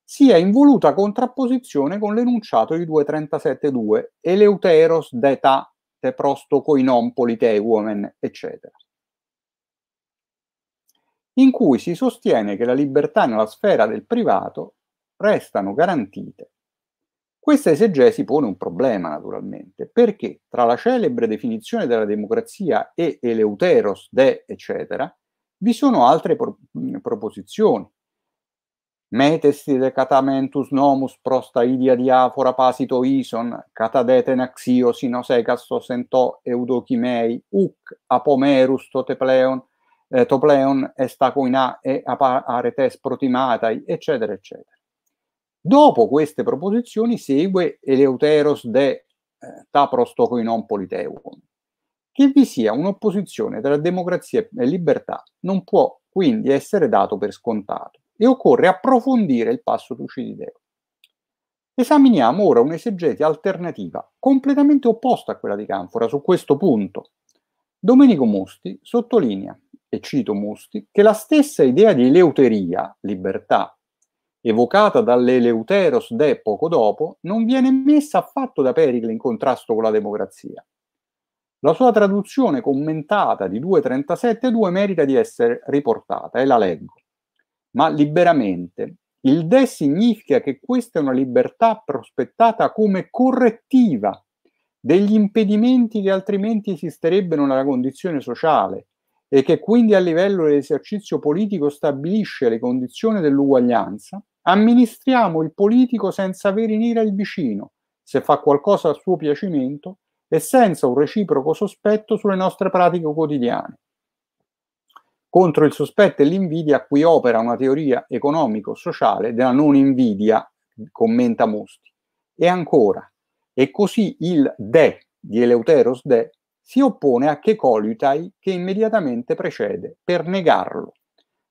sia in voluta contrapposizione con l'enunciato di 2.37.2 Eleuteros d'età te prosto coinon politei uomen, eccetera in cui si sostiene che la libertà nella sfera del privato restano garantite. Questa esegesi pone un problema, naturalmente, perché tra la celebre definizione della democrazia e Eleuteros de, eccetera, vi sono altre pro- proposizioni, Metesti decatamentus nomus prosta idia diafora pasito ison, catadeten axio sino secasso sentò eudochimei, uc apomerus totepleon, eh, topleon estacoina e aretes protimatai, eccetera, eccetera. Dopo queste proposizioni segue Eleuteros de eh, ta prostocoinon politeuum. Che vi sia un'opposizione tra democrazia e libertà non può quindi essere dato per scontato e occorre approfondire il passo lucidideo. Esaminiamo ora un'esegesi alternativa, completamente opposta a quella di Canfora su questo punto. Domenico Musti sottolinea, e cito Musti, che la stessa idea di eleuteria, libertà, evocata dall'Eleuteros De poco dopo, non viene messa affatto da Pericle in contrasto con la democrazia. La sua traduzione commentata di 2.37.2 merita di essere riportata e la leggo ma liberamente. Il de significa che questa è una libertà prospettata come correttiva degli impedimenti che altrimenti esisterebbero nella condizione sociale e che quindi a livello dell'esercizio politico stabilisce le condizioni dell'uguaglianza, amministriamo il politico senza avere in ira il vicino, se fa qualcosa a suo piacimento, e senza un reciproco sospetto sulle nostre pratiche quotidiane contro il sospetto e l'invidia a cui opera una teoria economico-sociale della non invidia, commenta Musti. E ancora, e così il De di Eleuteros De si oppone a che Checoliutai che immediatamente precede per negarlo.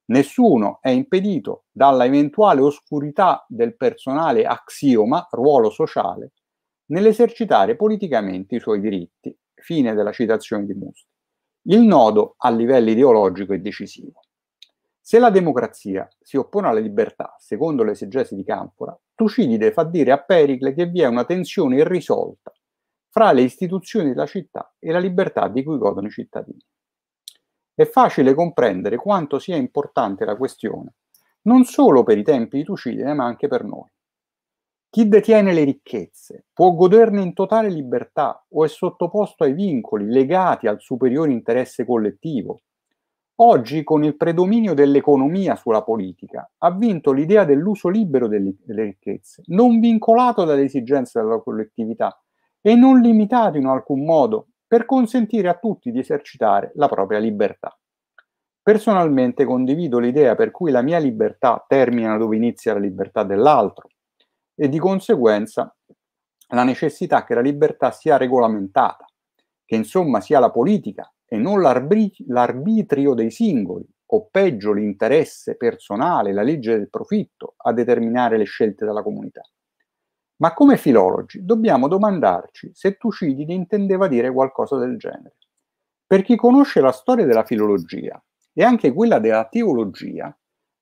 Nessuno è impedito dalla eventuale oscurità del personale axioma, ruolo sociale, nell'esercitare politicamente i suoi diritti. Fine della citazione di Musti. Il nodo a livello ideologico è decisivo. Se la democrazia si oppone alla libertà, secondo l'esegesi di Campora, Tucidide fa dire a Pericle che vi è una tensione irrisolta fra le istituzioni della città e la libertà di cui godono i cittadini. È facile comprendere quanto sia importante la questione, non solo per i tempi di Tucidide, ma anche per noi. Chi detiene le ricchezze può goderne in totale libertà o è sottoposto ai vincoli legati al superiore interesse collettivo. Oggi, con il predominio dell'economia sulla politica, ha vinto l'idea dell'uso libero delle, ricchezze, non vincolato dalle esigenze della collettività e non limitato in alcun modo per consentire a tutti di esercitare la propria libertà. Personalmente condivido l'idea per cui la mia libertà termina dove inizia la libertà dell'altro e di conseguenza la necessità che la libertà sia regolamentata, che insomma sia la politica e non l'arbitri- l'arbitrio dei singoli, o peggio l'interesse personale, la legge del profitto a determinare le scelte della comunità. Ma come filologi dobbiamo domandarci se Tucidide intendeva dire qualcosa del genere. Per chi conosce la storia della filologia e anche quella della teologia,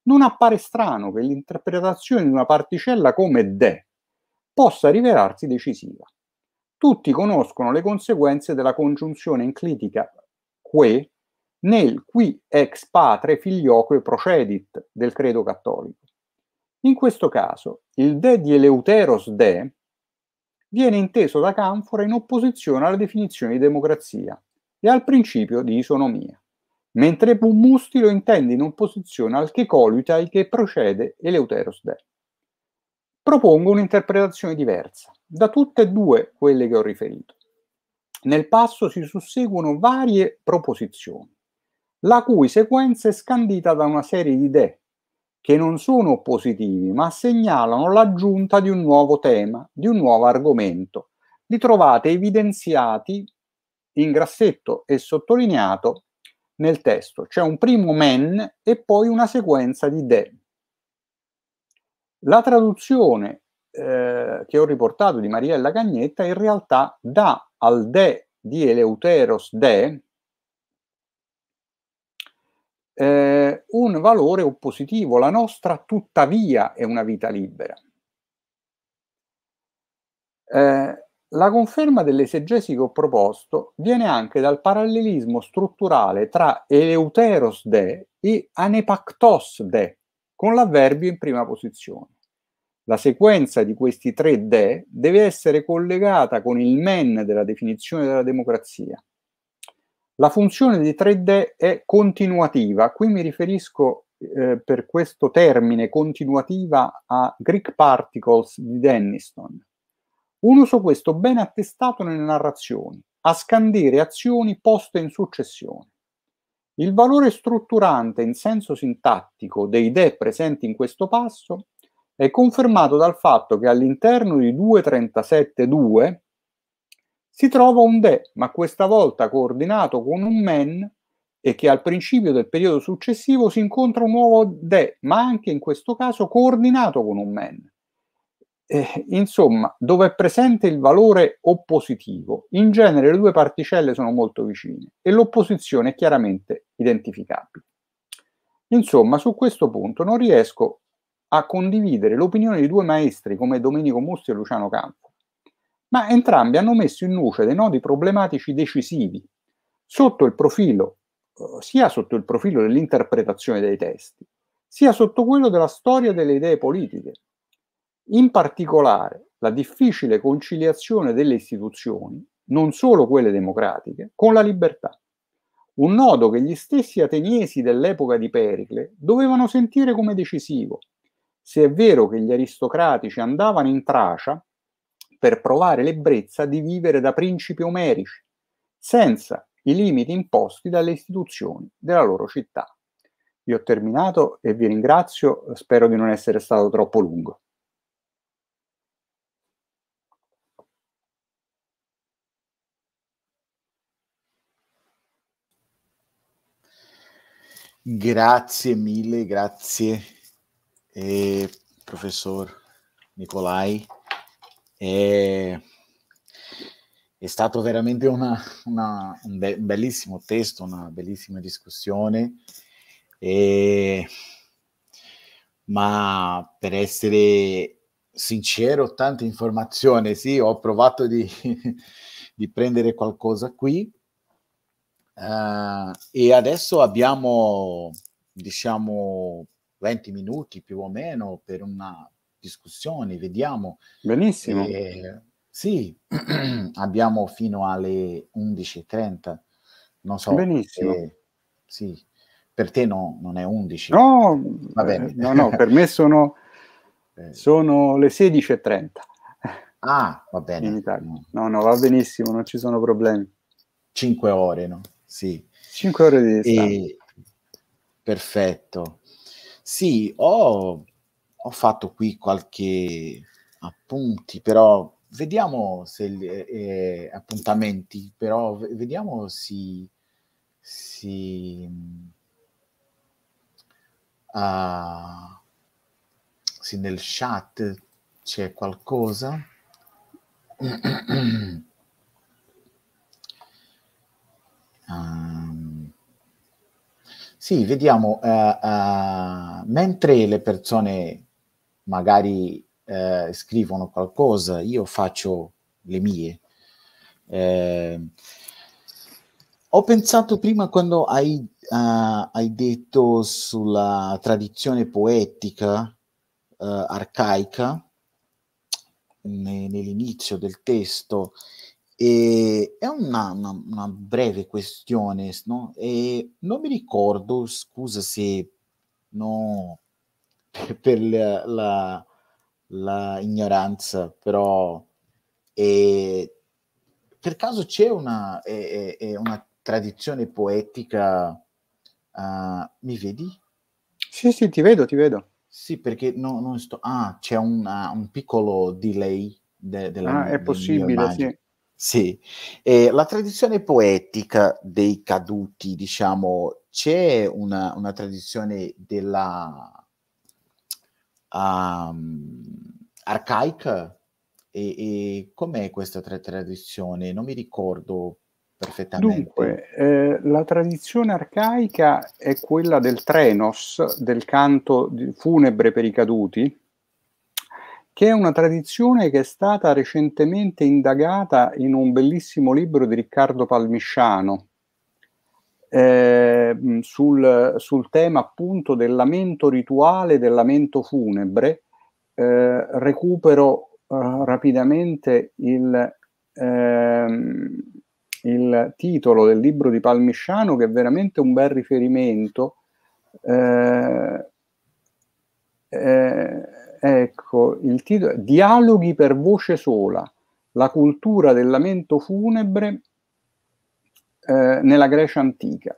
non appare strano che l'interpretazione di una particella come de possa rivelarsi decisiva. Tutti conoscono le conseguenze della congiunzione enclitica que nel qui ex patre figlioque procedit del credo cattolico. In questo caso, il de di Eleuteros de viene inteso da Canfora in opposizione alla definizione di democrazia e al principio di isonomia mentre Pumusti lo intende in opposizione al Checolutai che procede Eleuteros De. Propongo un'interpretazione diversa da tutte e due quelle che ho riferito. Nel passo si susseguono varie proposizioni, la cui sequenza è scandita da una serie di de che non sono oppositivi, ma segnalano l'aggiunta di un nuovo tema, di un nuovo argomento. Li trovate evidenziati in grassetto e sottolineato nel testo. C'è un primo men e poi una sequenza di de. La traduzione eh, che ho riportato di Mariella Cagnetta in realtà dà al de di Eleuteros de eh, un valore oppositivo. La nostra tuttavia è una vita libera. Eh, la conferma dell'esegesi che ho proposto viene anche dal parallelismo strutturale tra eleuteros de e anepactos de, con l'avverbio in prima posizione. La sequenza di questi tre de deve essere collegata con il men della definizione della democrazia. La funzione di tre de è continuativa, qui mi riferisco eh, per questo termine continuativa a Greek Particles di Denniston un uso questo ben attestato nelle narrazioni, a scandire azioni poste in successione. Il valore strutturante in senso sintattico dei de presenti in questo passo è confermato dal fatto che all'interno di 2.37.2 si trova un de, ma questa volta coordinato con un men e che al principio del periodo successivo si incontra un nuovo de, ma anche in questo caso coordinato con un men. Eh, insomma, dove è presente il valore oppositivo, in genere le due particelle sono molto vicine e l'opposizione è chiaramente identificabile. Insomma, su questo punto non riesco a condividere l'opinione di due maestri come Domenico Musti e Luciano Campo, ma entrambi hanno messo in luce dei nodi problematici decisivi sotto il profilo, eh, sia sotto il profilo dell'interpretazione dei testi, sia sotto quello della storia delle idee politiche in particolare, la difficile conciliazione delle istituzioni, non solo quelle democratiche, con la libertà. Un nodo che gli stessi ateniesi dell'epoca di Pericle dovevano sentire come decisivo. Se è vero che gli aristocratici andavano in Tracia per provare l'ebbrezza di vivere da principi omerici, senza i limiti imposti dalle istituzioni della loro città. Io ho terminato e vi ringrazio, spero di non essere stato troppo lungo. Grazie mille, grazie eh, professor Nicolai. Eh, è stato veramente una, una, un be- bellissimo testo, una bellissima discussione. Eh, ma per essere sincero, tante informazioni, sì, ho provato di, [LAUGHS] di prendere qualcosa qui, Uh, e adesso abbiamo, diciamo, 20 minuti più o meno per una discussione, vediamo. Benissimo. Eh, sì, [CLEARS THROAT] abbiamo fino alle 11.30, non so. Benissimo. Se, eh, sì, per te no, non è 11. No, Va bene. Eh, no, no per me sono, [LAUGHS] sono le 16.30. Ah, va bene. Mm. No, no, va benissimo, non ci sono problemi. 5 ore, no? sì. 5 ore di distanza. Perfetto. Sì, ho, ho, fatto qui qualche appunti, però vediamo se eh, eh, appuntamenti, però vediamo se, se, uh, ah, se nel chat c'è qualcosa. [CLEARS THROAT] Ehm, sì, vediamo, uh, uh, mentre le persone magari uh, scrivono qualcosa, io faccio le mie. Ehm, ho pensato prima quando hai, hai detto sulla tradizione poetica arcaica, ne, nell'inizio del testo, e è una, una, una breve questione, no? non mi ricordo, scusa se no, [LAUGHS] per, per la, la, la, ignoranza, però eh, per caso c'è una, eh, eh, una tradizione poetica, uh, mi vedi? Sì, sì, ti vedo, ti vedo. Sì, perché no, non sto... Ah, c'è un ah, piccolo delay de, della... Ah, è possibile, sì. Sì, eh, la tradizione poetica dei caduti, diciamo, c'è una, una tradizione della um, arcaica e, e com'è questa tra- tradizione? Non mi ricordo perfettamente. Dunque, eh, la tradizione arcaica è quella del trenos, del canto funebre per i caduti, che è una tradizione che è stata recentemente indagata in un bellissimo libro di Riccardo Palmisciano eh, sul, sul, tema appunto del lamento rituale, del lamento funebre. Eh, recupero eh, rapidamente il, ehm, il, titolo del libro di Palmisciano che è veramente un bel riferimento eh, eh, ecco, il titolo Dialoghi per voce sola, la cultura del lamento funebre eh, nella Grecia antica.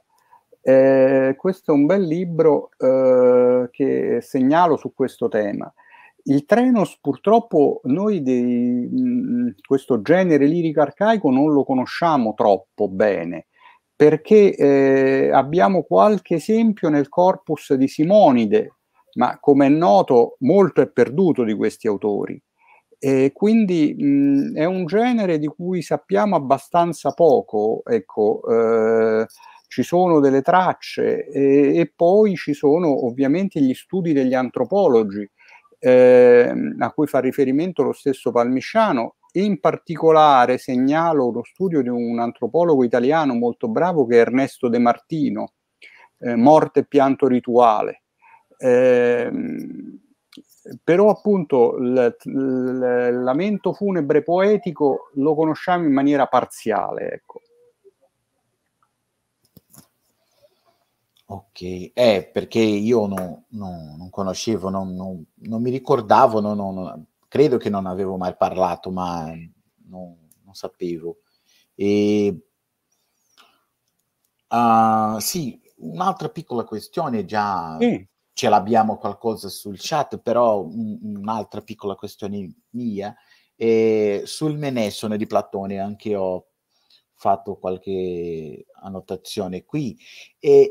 Eh, questo è un bel libro eh, che segnalo su questo tema. Il Trenos purtroppo noi di mm, questo genere lirico arcaico non lo conosciamo troppo bene perché eh, abbiamo qualche esempio nel corpus di Simonide ma come è noto molto è perduto di questi autori. E quindi mh, è un genere di cui sappiamo abbastanza poco, ecco, eh, ci sono delle tracce e, e, poi ci sono ovviamente gli studi degli antropologi eh, a cui fa riferimento lo stesso Palmisciano. In particolare segnalo lo studio di un antropologo italiano molto bravo che è Ernesto De Martino, eh, Morte e pianto rituale, Ehm, però appunto il, il, lamento funebre poetico lo conosciamo in maniera parziale. Ecco. Ok, eh, perché io no, no, non conoscevo, non, non, non mi ricordavo, non, credo che non avevo mai parlato, ma non, sapevo. E, uh, sì, un'altra piccola questione già... Sì ce l'abbiamo qualcosa sul chat, però un'altra piccola questione mia. E sul Menessone di Platone anche ho fatto qualche annotazione qui. E,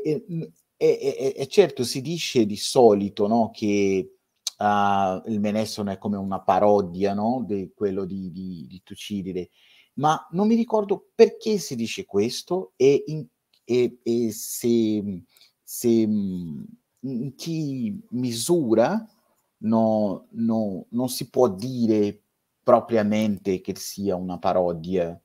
e, e certo si dice di solito no, che uh, il Menessone è come una parodia no, di quello di, di, di Tucidide, ma non mi ricordo perché si dice questo e, in, se, se in che misura no, no, non si può dire propriamente che sia una parodia.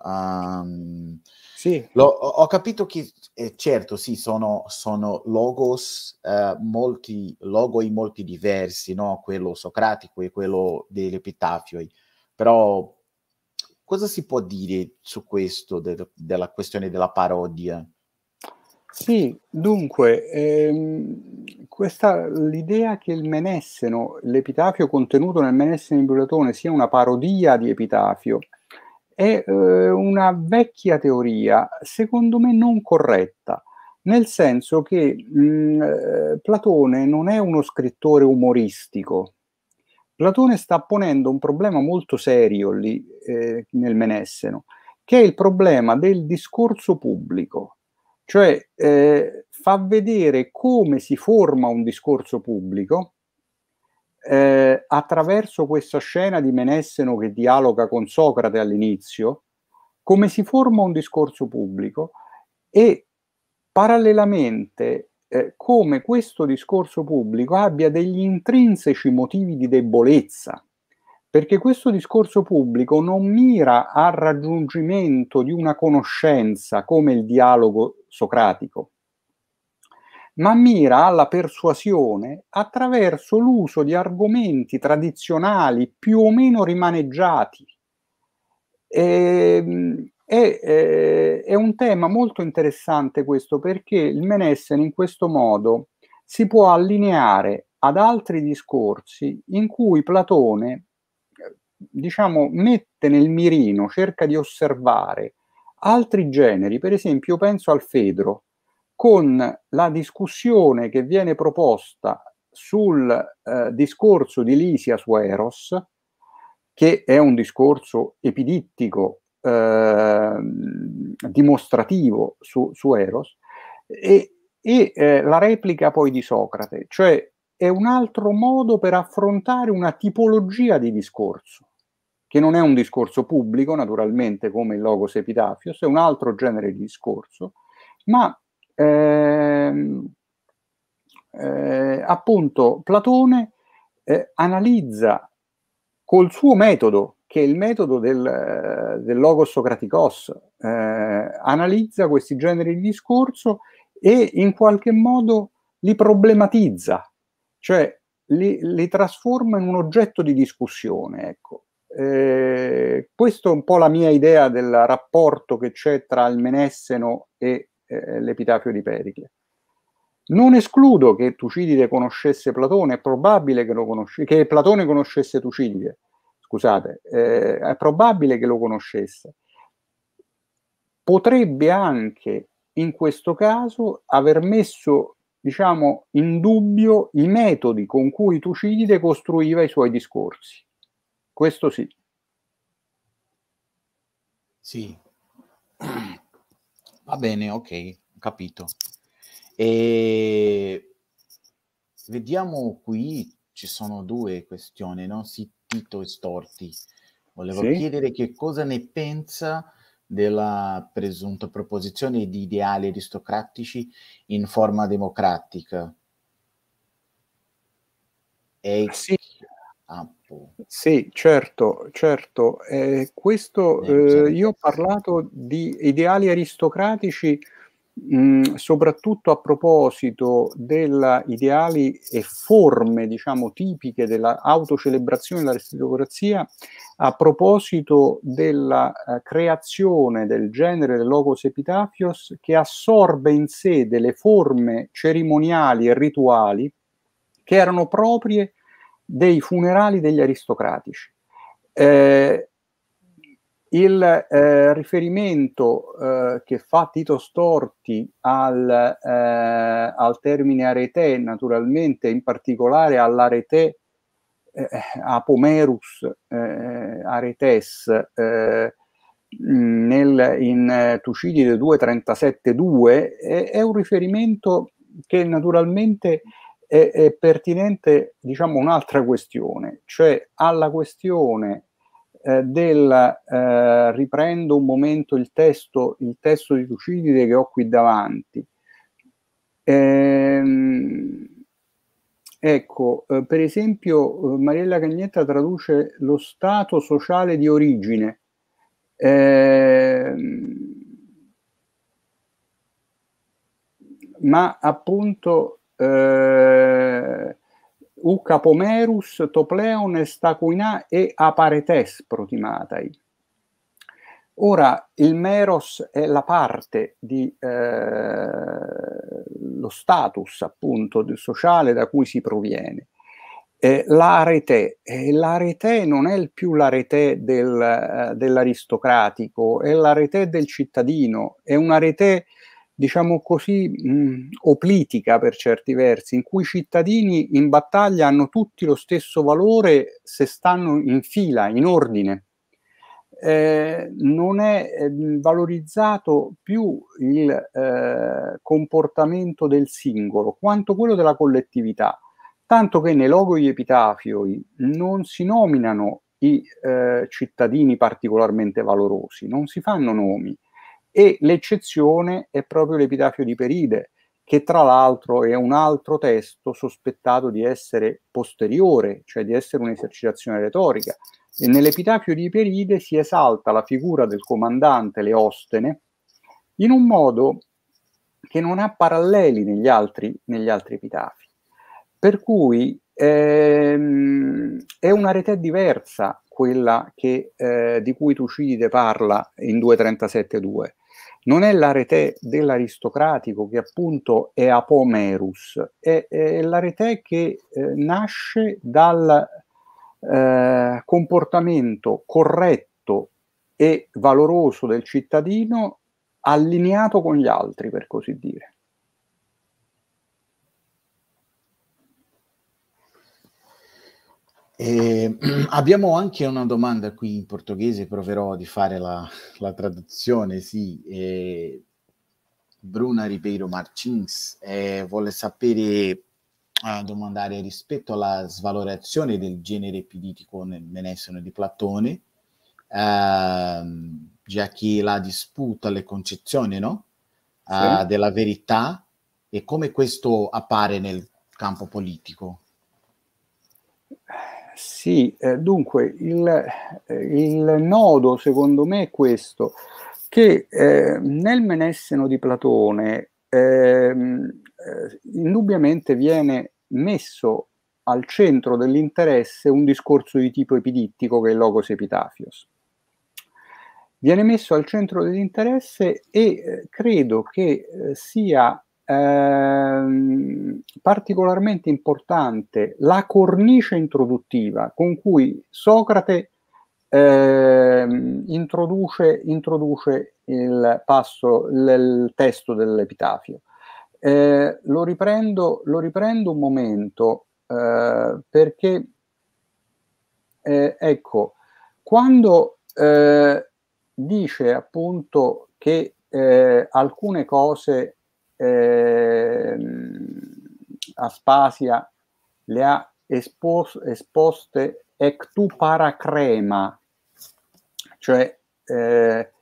Um, sì. Lo, ho capito che, eh, certo, sì, sono, sono logos, eh, molti, logoi molti diversi, no? quello socratico e quello degli epitafioi, però cosa si può dire su questo, de- della questione della parodia? Sì, dunque, ehm, questa, l'idea che il Menesseno, l'epitafio contenuto nel Menesseno di Platone, sia una parodia di epitafio, è eh, una vecchia teoria, secondo me non corretta, nel senso che mh, mm, eh, Platone non è uno scrittore umoristico. Platone sta ponendo un problema molto serio lì eh, nel Menesseno, che è il problema del discorso pubblico cioè eh, fa vedere come si forma un discorso pubblico eh, attraverso questa scena di Menesseno che dialoga con Socrate all'inizio, come si forma un discorso pubblico e parallelamente eh, come questo discorso pubblico abbia degli intrinseci motivi di debolezza, perché questo discorso pubblico non mira al raggiungimento di una conoscenza come il dialogo socratico, ma mira alla persuasione attraverso l'uso di argomenti tradizionali più o meno rimaneggiati. E, e, e, è un tema molto interessante questo perché il Menessen in questo modo si può allineare ad altri discorsi in cui Platone eh, diciamo mette nel mirino, cerca di osservare Altri generi, per esempio, io penso al Fedro, con la discussione che viene proposta sul eh, discorso di Lisia su Eros, che è un discorso epidittico, eh, dimostrativo su, su, Eros, e, e eh, la replica poi di Socrate, cioè è un altro modo per affrontare una tipologia di discorso che non è un discorso pubblico, naturalmente, come il logos epitafios, è un altro genere di discorso, ma ehm, eh, appunto Platone eh, analizza col suo metodo, che è il metodo del, del logos socraticos, eh, analizza questi generi di discorso e in qualche modo li problematizza, cioè li, li trasforma in un oggetto di discussione. Ecco. Eh, questa è un po' la mia idea del rapporto che c'è tra il Menesseno e eh, l'epitafio di Pericle. Non escludo che Tucidide conoscesse Platone, è probabile che, lo conosce, che Platone conoscesse Tucidide, scusate, eh, è probabile che lo conoscesse. Potrebbe anche in questo caso aver messo diciamo, in dubbio i metodi con cui Tucidide costruiva i suoi discorsi questo sì. Sì. Va bene, ok, capito. E vediamo qui, ci sono due questioni, no? Sì, Tito e Storti. Volevo sì. chiedere che cosa ne pensa della presunta proposizione di ideali aristocratici in forma democratica. E sì. Apple. Sì, certo, certo. Eh, questo, eh, eh io ho parlato di ideali aristocratici mh, soprattutto a proposito della ideali e forme, diciamo, tipiche dell'autocelebrazione dell'aristocrazia, a proposito della eh, creazione del genere del logos Epitaphios che assorbe in sé delle forme cerimoniali e rituali che erano proprie dei funerali degli aristocratici. Eh, il eh, riferimento eh, che fa Tito Storti al, eh, al, termine arete, naturalmente, in particolare all'arete eh, Apomerus eh, aretes nel, in Tucidide 2.37.2, è, è un riferimento che naturalmente è, è pertinente diciamo, un'altra questione, cioè alla questione eh, del eh, riprendo un momento il testo, il testo di Tucidide che ho qui davanti. Ehm, Ecco, eh, per esempio, eh, Mariella Cagnetta traduce lo stato sociale di origine. Eh, ma appunto eh, Ucca pomerus, topleon, estacuina e aparetes protimatai. Ora, il meros è la parte di eh, lo status appunto sociale da cui si proviene. Eh, l'arete, eh, l'arete non è più l'arete del, eh, dell'aristocratico, è l'arete del cittadino, è un arete eh, diciamo così, mh, mm, oplitica per certi versi, in cui i cittadini in battaglia hanno tutti lo stesso valore se stanno in fila, in ordine. Eh, non è eh, valorizzato più il eh, comportamento del singolo quanto quello della collettività, tanto che nei logoi epitafioi non si nominano i eh, cittadini particolarmente valorosi, non si fanno nomi e l'eccezione è proprio l'epitafio di Peride, che tra l'altro è un altro testo sospettato di essere posteriore, cioè di essere un'esercitazione retorica. E nell'epitafio di Peride si esalta la figura del comandante Leostene in un modo che non ha paralleli negli altri, negli altri epitafi. Per cui ehm, è una rete diversa quella che, eh, di cui Tucidide parla in 237.2 non è l'arete dell'aristocratico che appunto è apomerus, è, è l'arete che eh, nasce dal eh, comportamento corretto e valoroso del cittadino allineato con gli altri, per così dire. Eh, [CLEARS THROAT] abbiamo anche una domanda qui in portoghese, proverò di fare la, la traduzione, sì. Eh, Bruna Ribeiro Martins eh, vuole sapere, ah, domandare rispetto alla svalorazione del genere epiditico nel benessere di Platone, ehm, già che la disputa le concezioni no? sì. Ah, della verità e come questo appare nel campo politico. Sì, eh, dunque il, eh, il, nodo secondo me è questo, che eh, nel Menesseno di Platone ehm, eh, indubbiamente viene messo al centro dell'interesse un discorso di tipo epidittico che è il Logos Epitafios. Viene messo al centro dell'interesse e eh, credo che eh, sia ehm, particolarmente importante la cornice introduttiva con cui Socrate ehm, introduce, introduce il, passo, l- il testo dell'epitafio. Eh, lo, riprendo, lo, riprendo, un momento eh, perché, eh, ecco, quando eh, dice appunto che eh, alcune cose eh, Aspasia le ha espos- esposte ectu paracrema, cioè eh,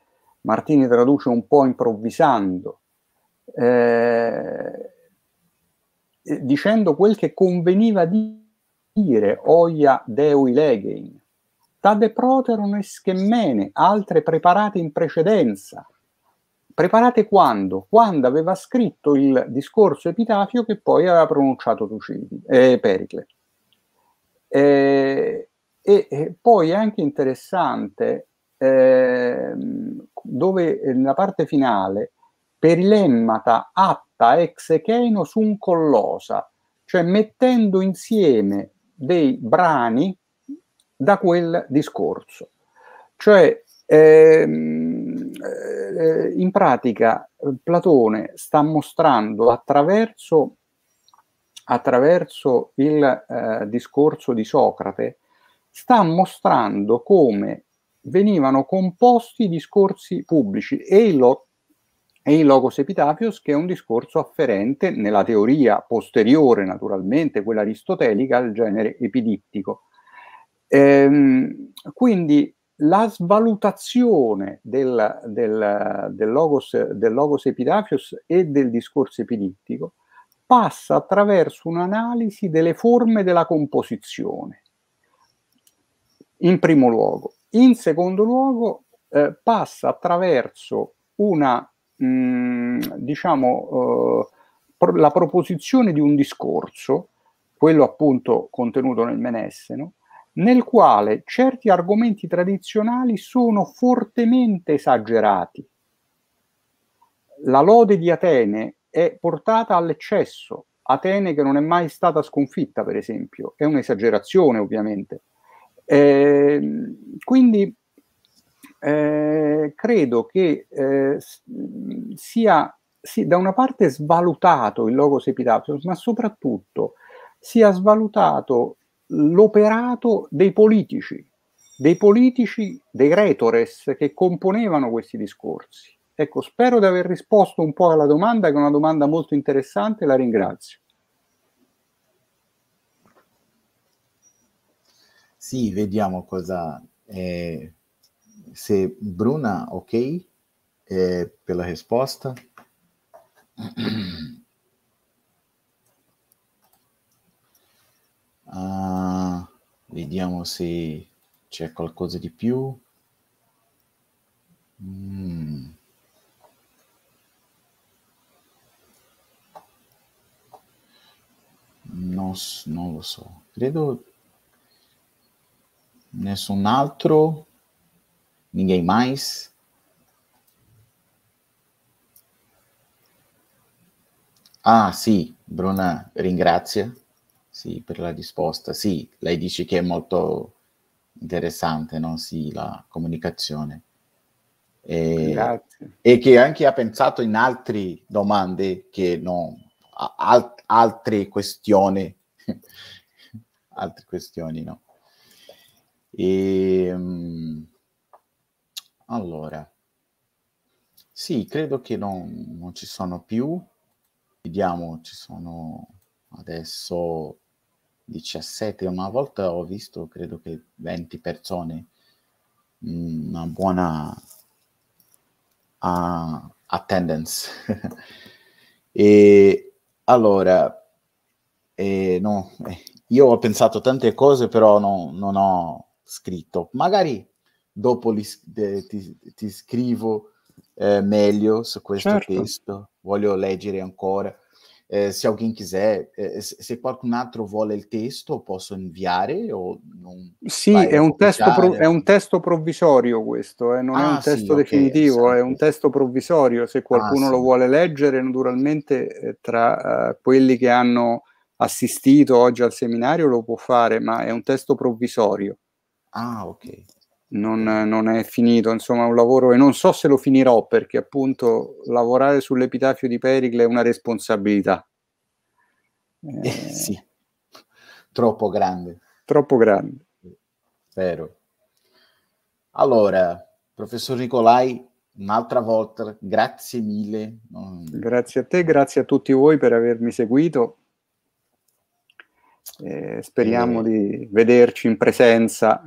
Martini traduce un po' improvvisando, eh, dicendo quel che conveniva dire, oia deui legein, tade proteron eschemmene, altre preparate in precedenza, preparate quando? Quando aveva scritto il discorso epitafio che poi aveva pronunciato Tucidi, eh, Pericle. Eh, e, e, poi è anche interessante ehm, eh, dove nella parte finale perilemmata atta ex echeno sun collosa, cioè mettendo insieme dei brani da quel discorso. Cioè Ehm, eh, in pratica Platone sta mostrando attraverso, attraverso il eh, discorso di Socrate, sta mostrando come venivano composti i discorsi pubblici e il, lo, e il logos epitafios che è un discorso afferente nella teoria posteriore naturalmente, quella aristotelica, al genere epidittico. Ehm, quindi la svalutazione del, del, del, logos, del logos epitafios e del discorso epidittico passa attraverso un'analisi delle forme della composizione, in primo luogo. In secondo luogo eh, passa attraverso una, mh, mm, diciamo, eh, pro- la proposizione di un discorso, quello appunto contenuto nel Menesseno, nel quale certi argomenti tradizionali sono fortemente esagerati. La lode di Atene è portata all'eccesso. Atene che non è mai stata sconfitta, per esempio, è un'esagerazione ovviamente. Eh, quindi eh, credo che eh, sia sì, da una parte svalutato il logos epitapio, ma soprattutto sia svalutato l'operato dei politici, dei politici, dei retores che componevano questi discorsi. Ecco, spero di aver risposto un po' alla domanda, che è una domanda molto interessante, la ringrazio. Sì, vediamo cosa... Eh, se Bruna, ok eh, la risposta. [CLEARS THROAT] Uh, vediamo se c'è qualcosa di più. Mm. Non, non lo so, credo nessun altro, ninguém mais. Ah, sì, Bruna ringrazia sì, per la risposta. Sì, lei dice che è molto interessante, no? Sì, la comunicazione. E, Grazie. e che anche ha pensato in altre domande che non... Alt- altre questioni. [LAUGHS] altre questioni, no? E, ehm, allora, sì, credo che non, non, ci sono più. Vediamo, ci sono adesso 17, una volta ho visto, credo che 20 persone, mm, una buona uh, attendance. [LAUGHS] e allora, eh, no, eh, io ho pensato tante cose, però no, non ho scritto. Magari dopo li, eh, ti, ti, scrivo eh, meglio su questo certo. testo, voglio leggere ancora eh, se alguém quiser, eh, eh se qualcun'altro vuole il testo, posso inviare? O non sì, è un, testo pro- è un testo provvisorio questo, eh? non ah, è un testo sì, definitivo, okay, è un testo provvisorio. Se ah, qualcuno ah, lo sì. vuole leggere, naturalmente eh, tra uh, quelli che hanno assistito oggi al seminario lo può fare, ma è un testo provvisorio. Ah, ok non, non, è finito, insomma un lavoro e non so se lo finirò perché appunto lavorare sull'epitafio di Pericle è una responsabilità. Eh, eh, sì, troppo grande. Troppo grande. Vero. Allora, professor Nicolai, un'altra volta, grazie mille. Grazie a te, grazie a tutti voi per avermi seguito. Eh, speriamo eh. di vederci in presenza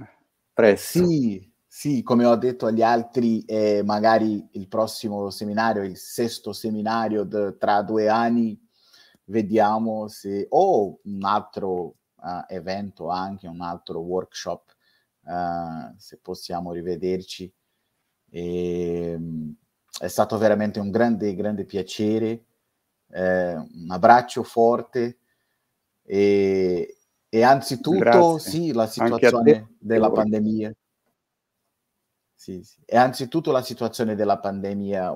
Presto. Sì, sì, come ho detto agli altri, eh, magari il prossimo seminario, il sesto seminario de, tra due anni, vediamo se o un altro uh, evento, anche un altro workshop, uh, se possiamo rivederci. E, ehm, è stato veramente un grande, grande piacere. Eh, un abbraccio forte e, e anzitutto, Grazie. sì, la situazione della pandemia. Sì, sì. E anzitutto la situazione della pandemia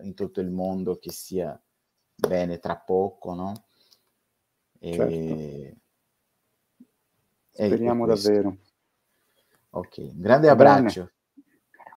in tutto il mondo che sia bene tra poco, no? E... Certo. Speriamo davvero. Ok, un grande abbraccio. Bene.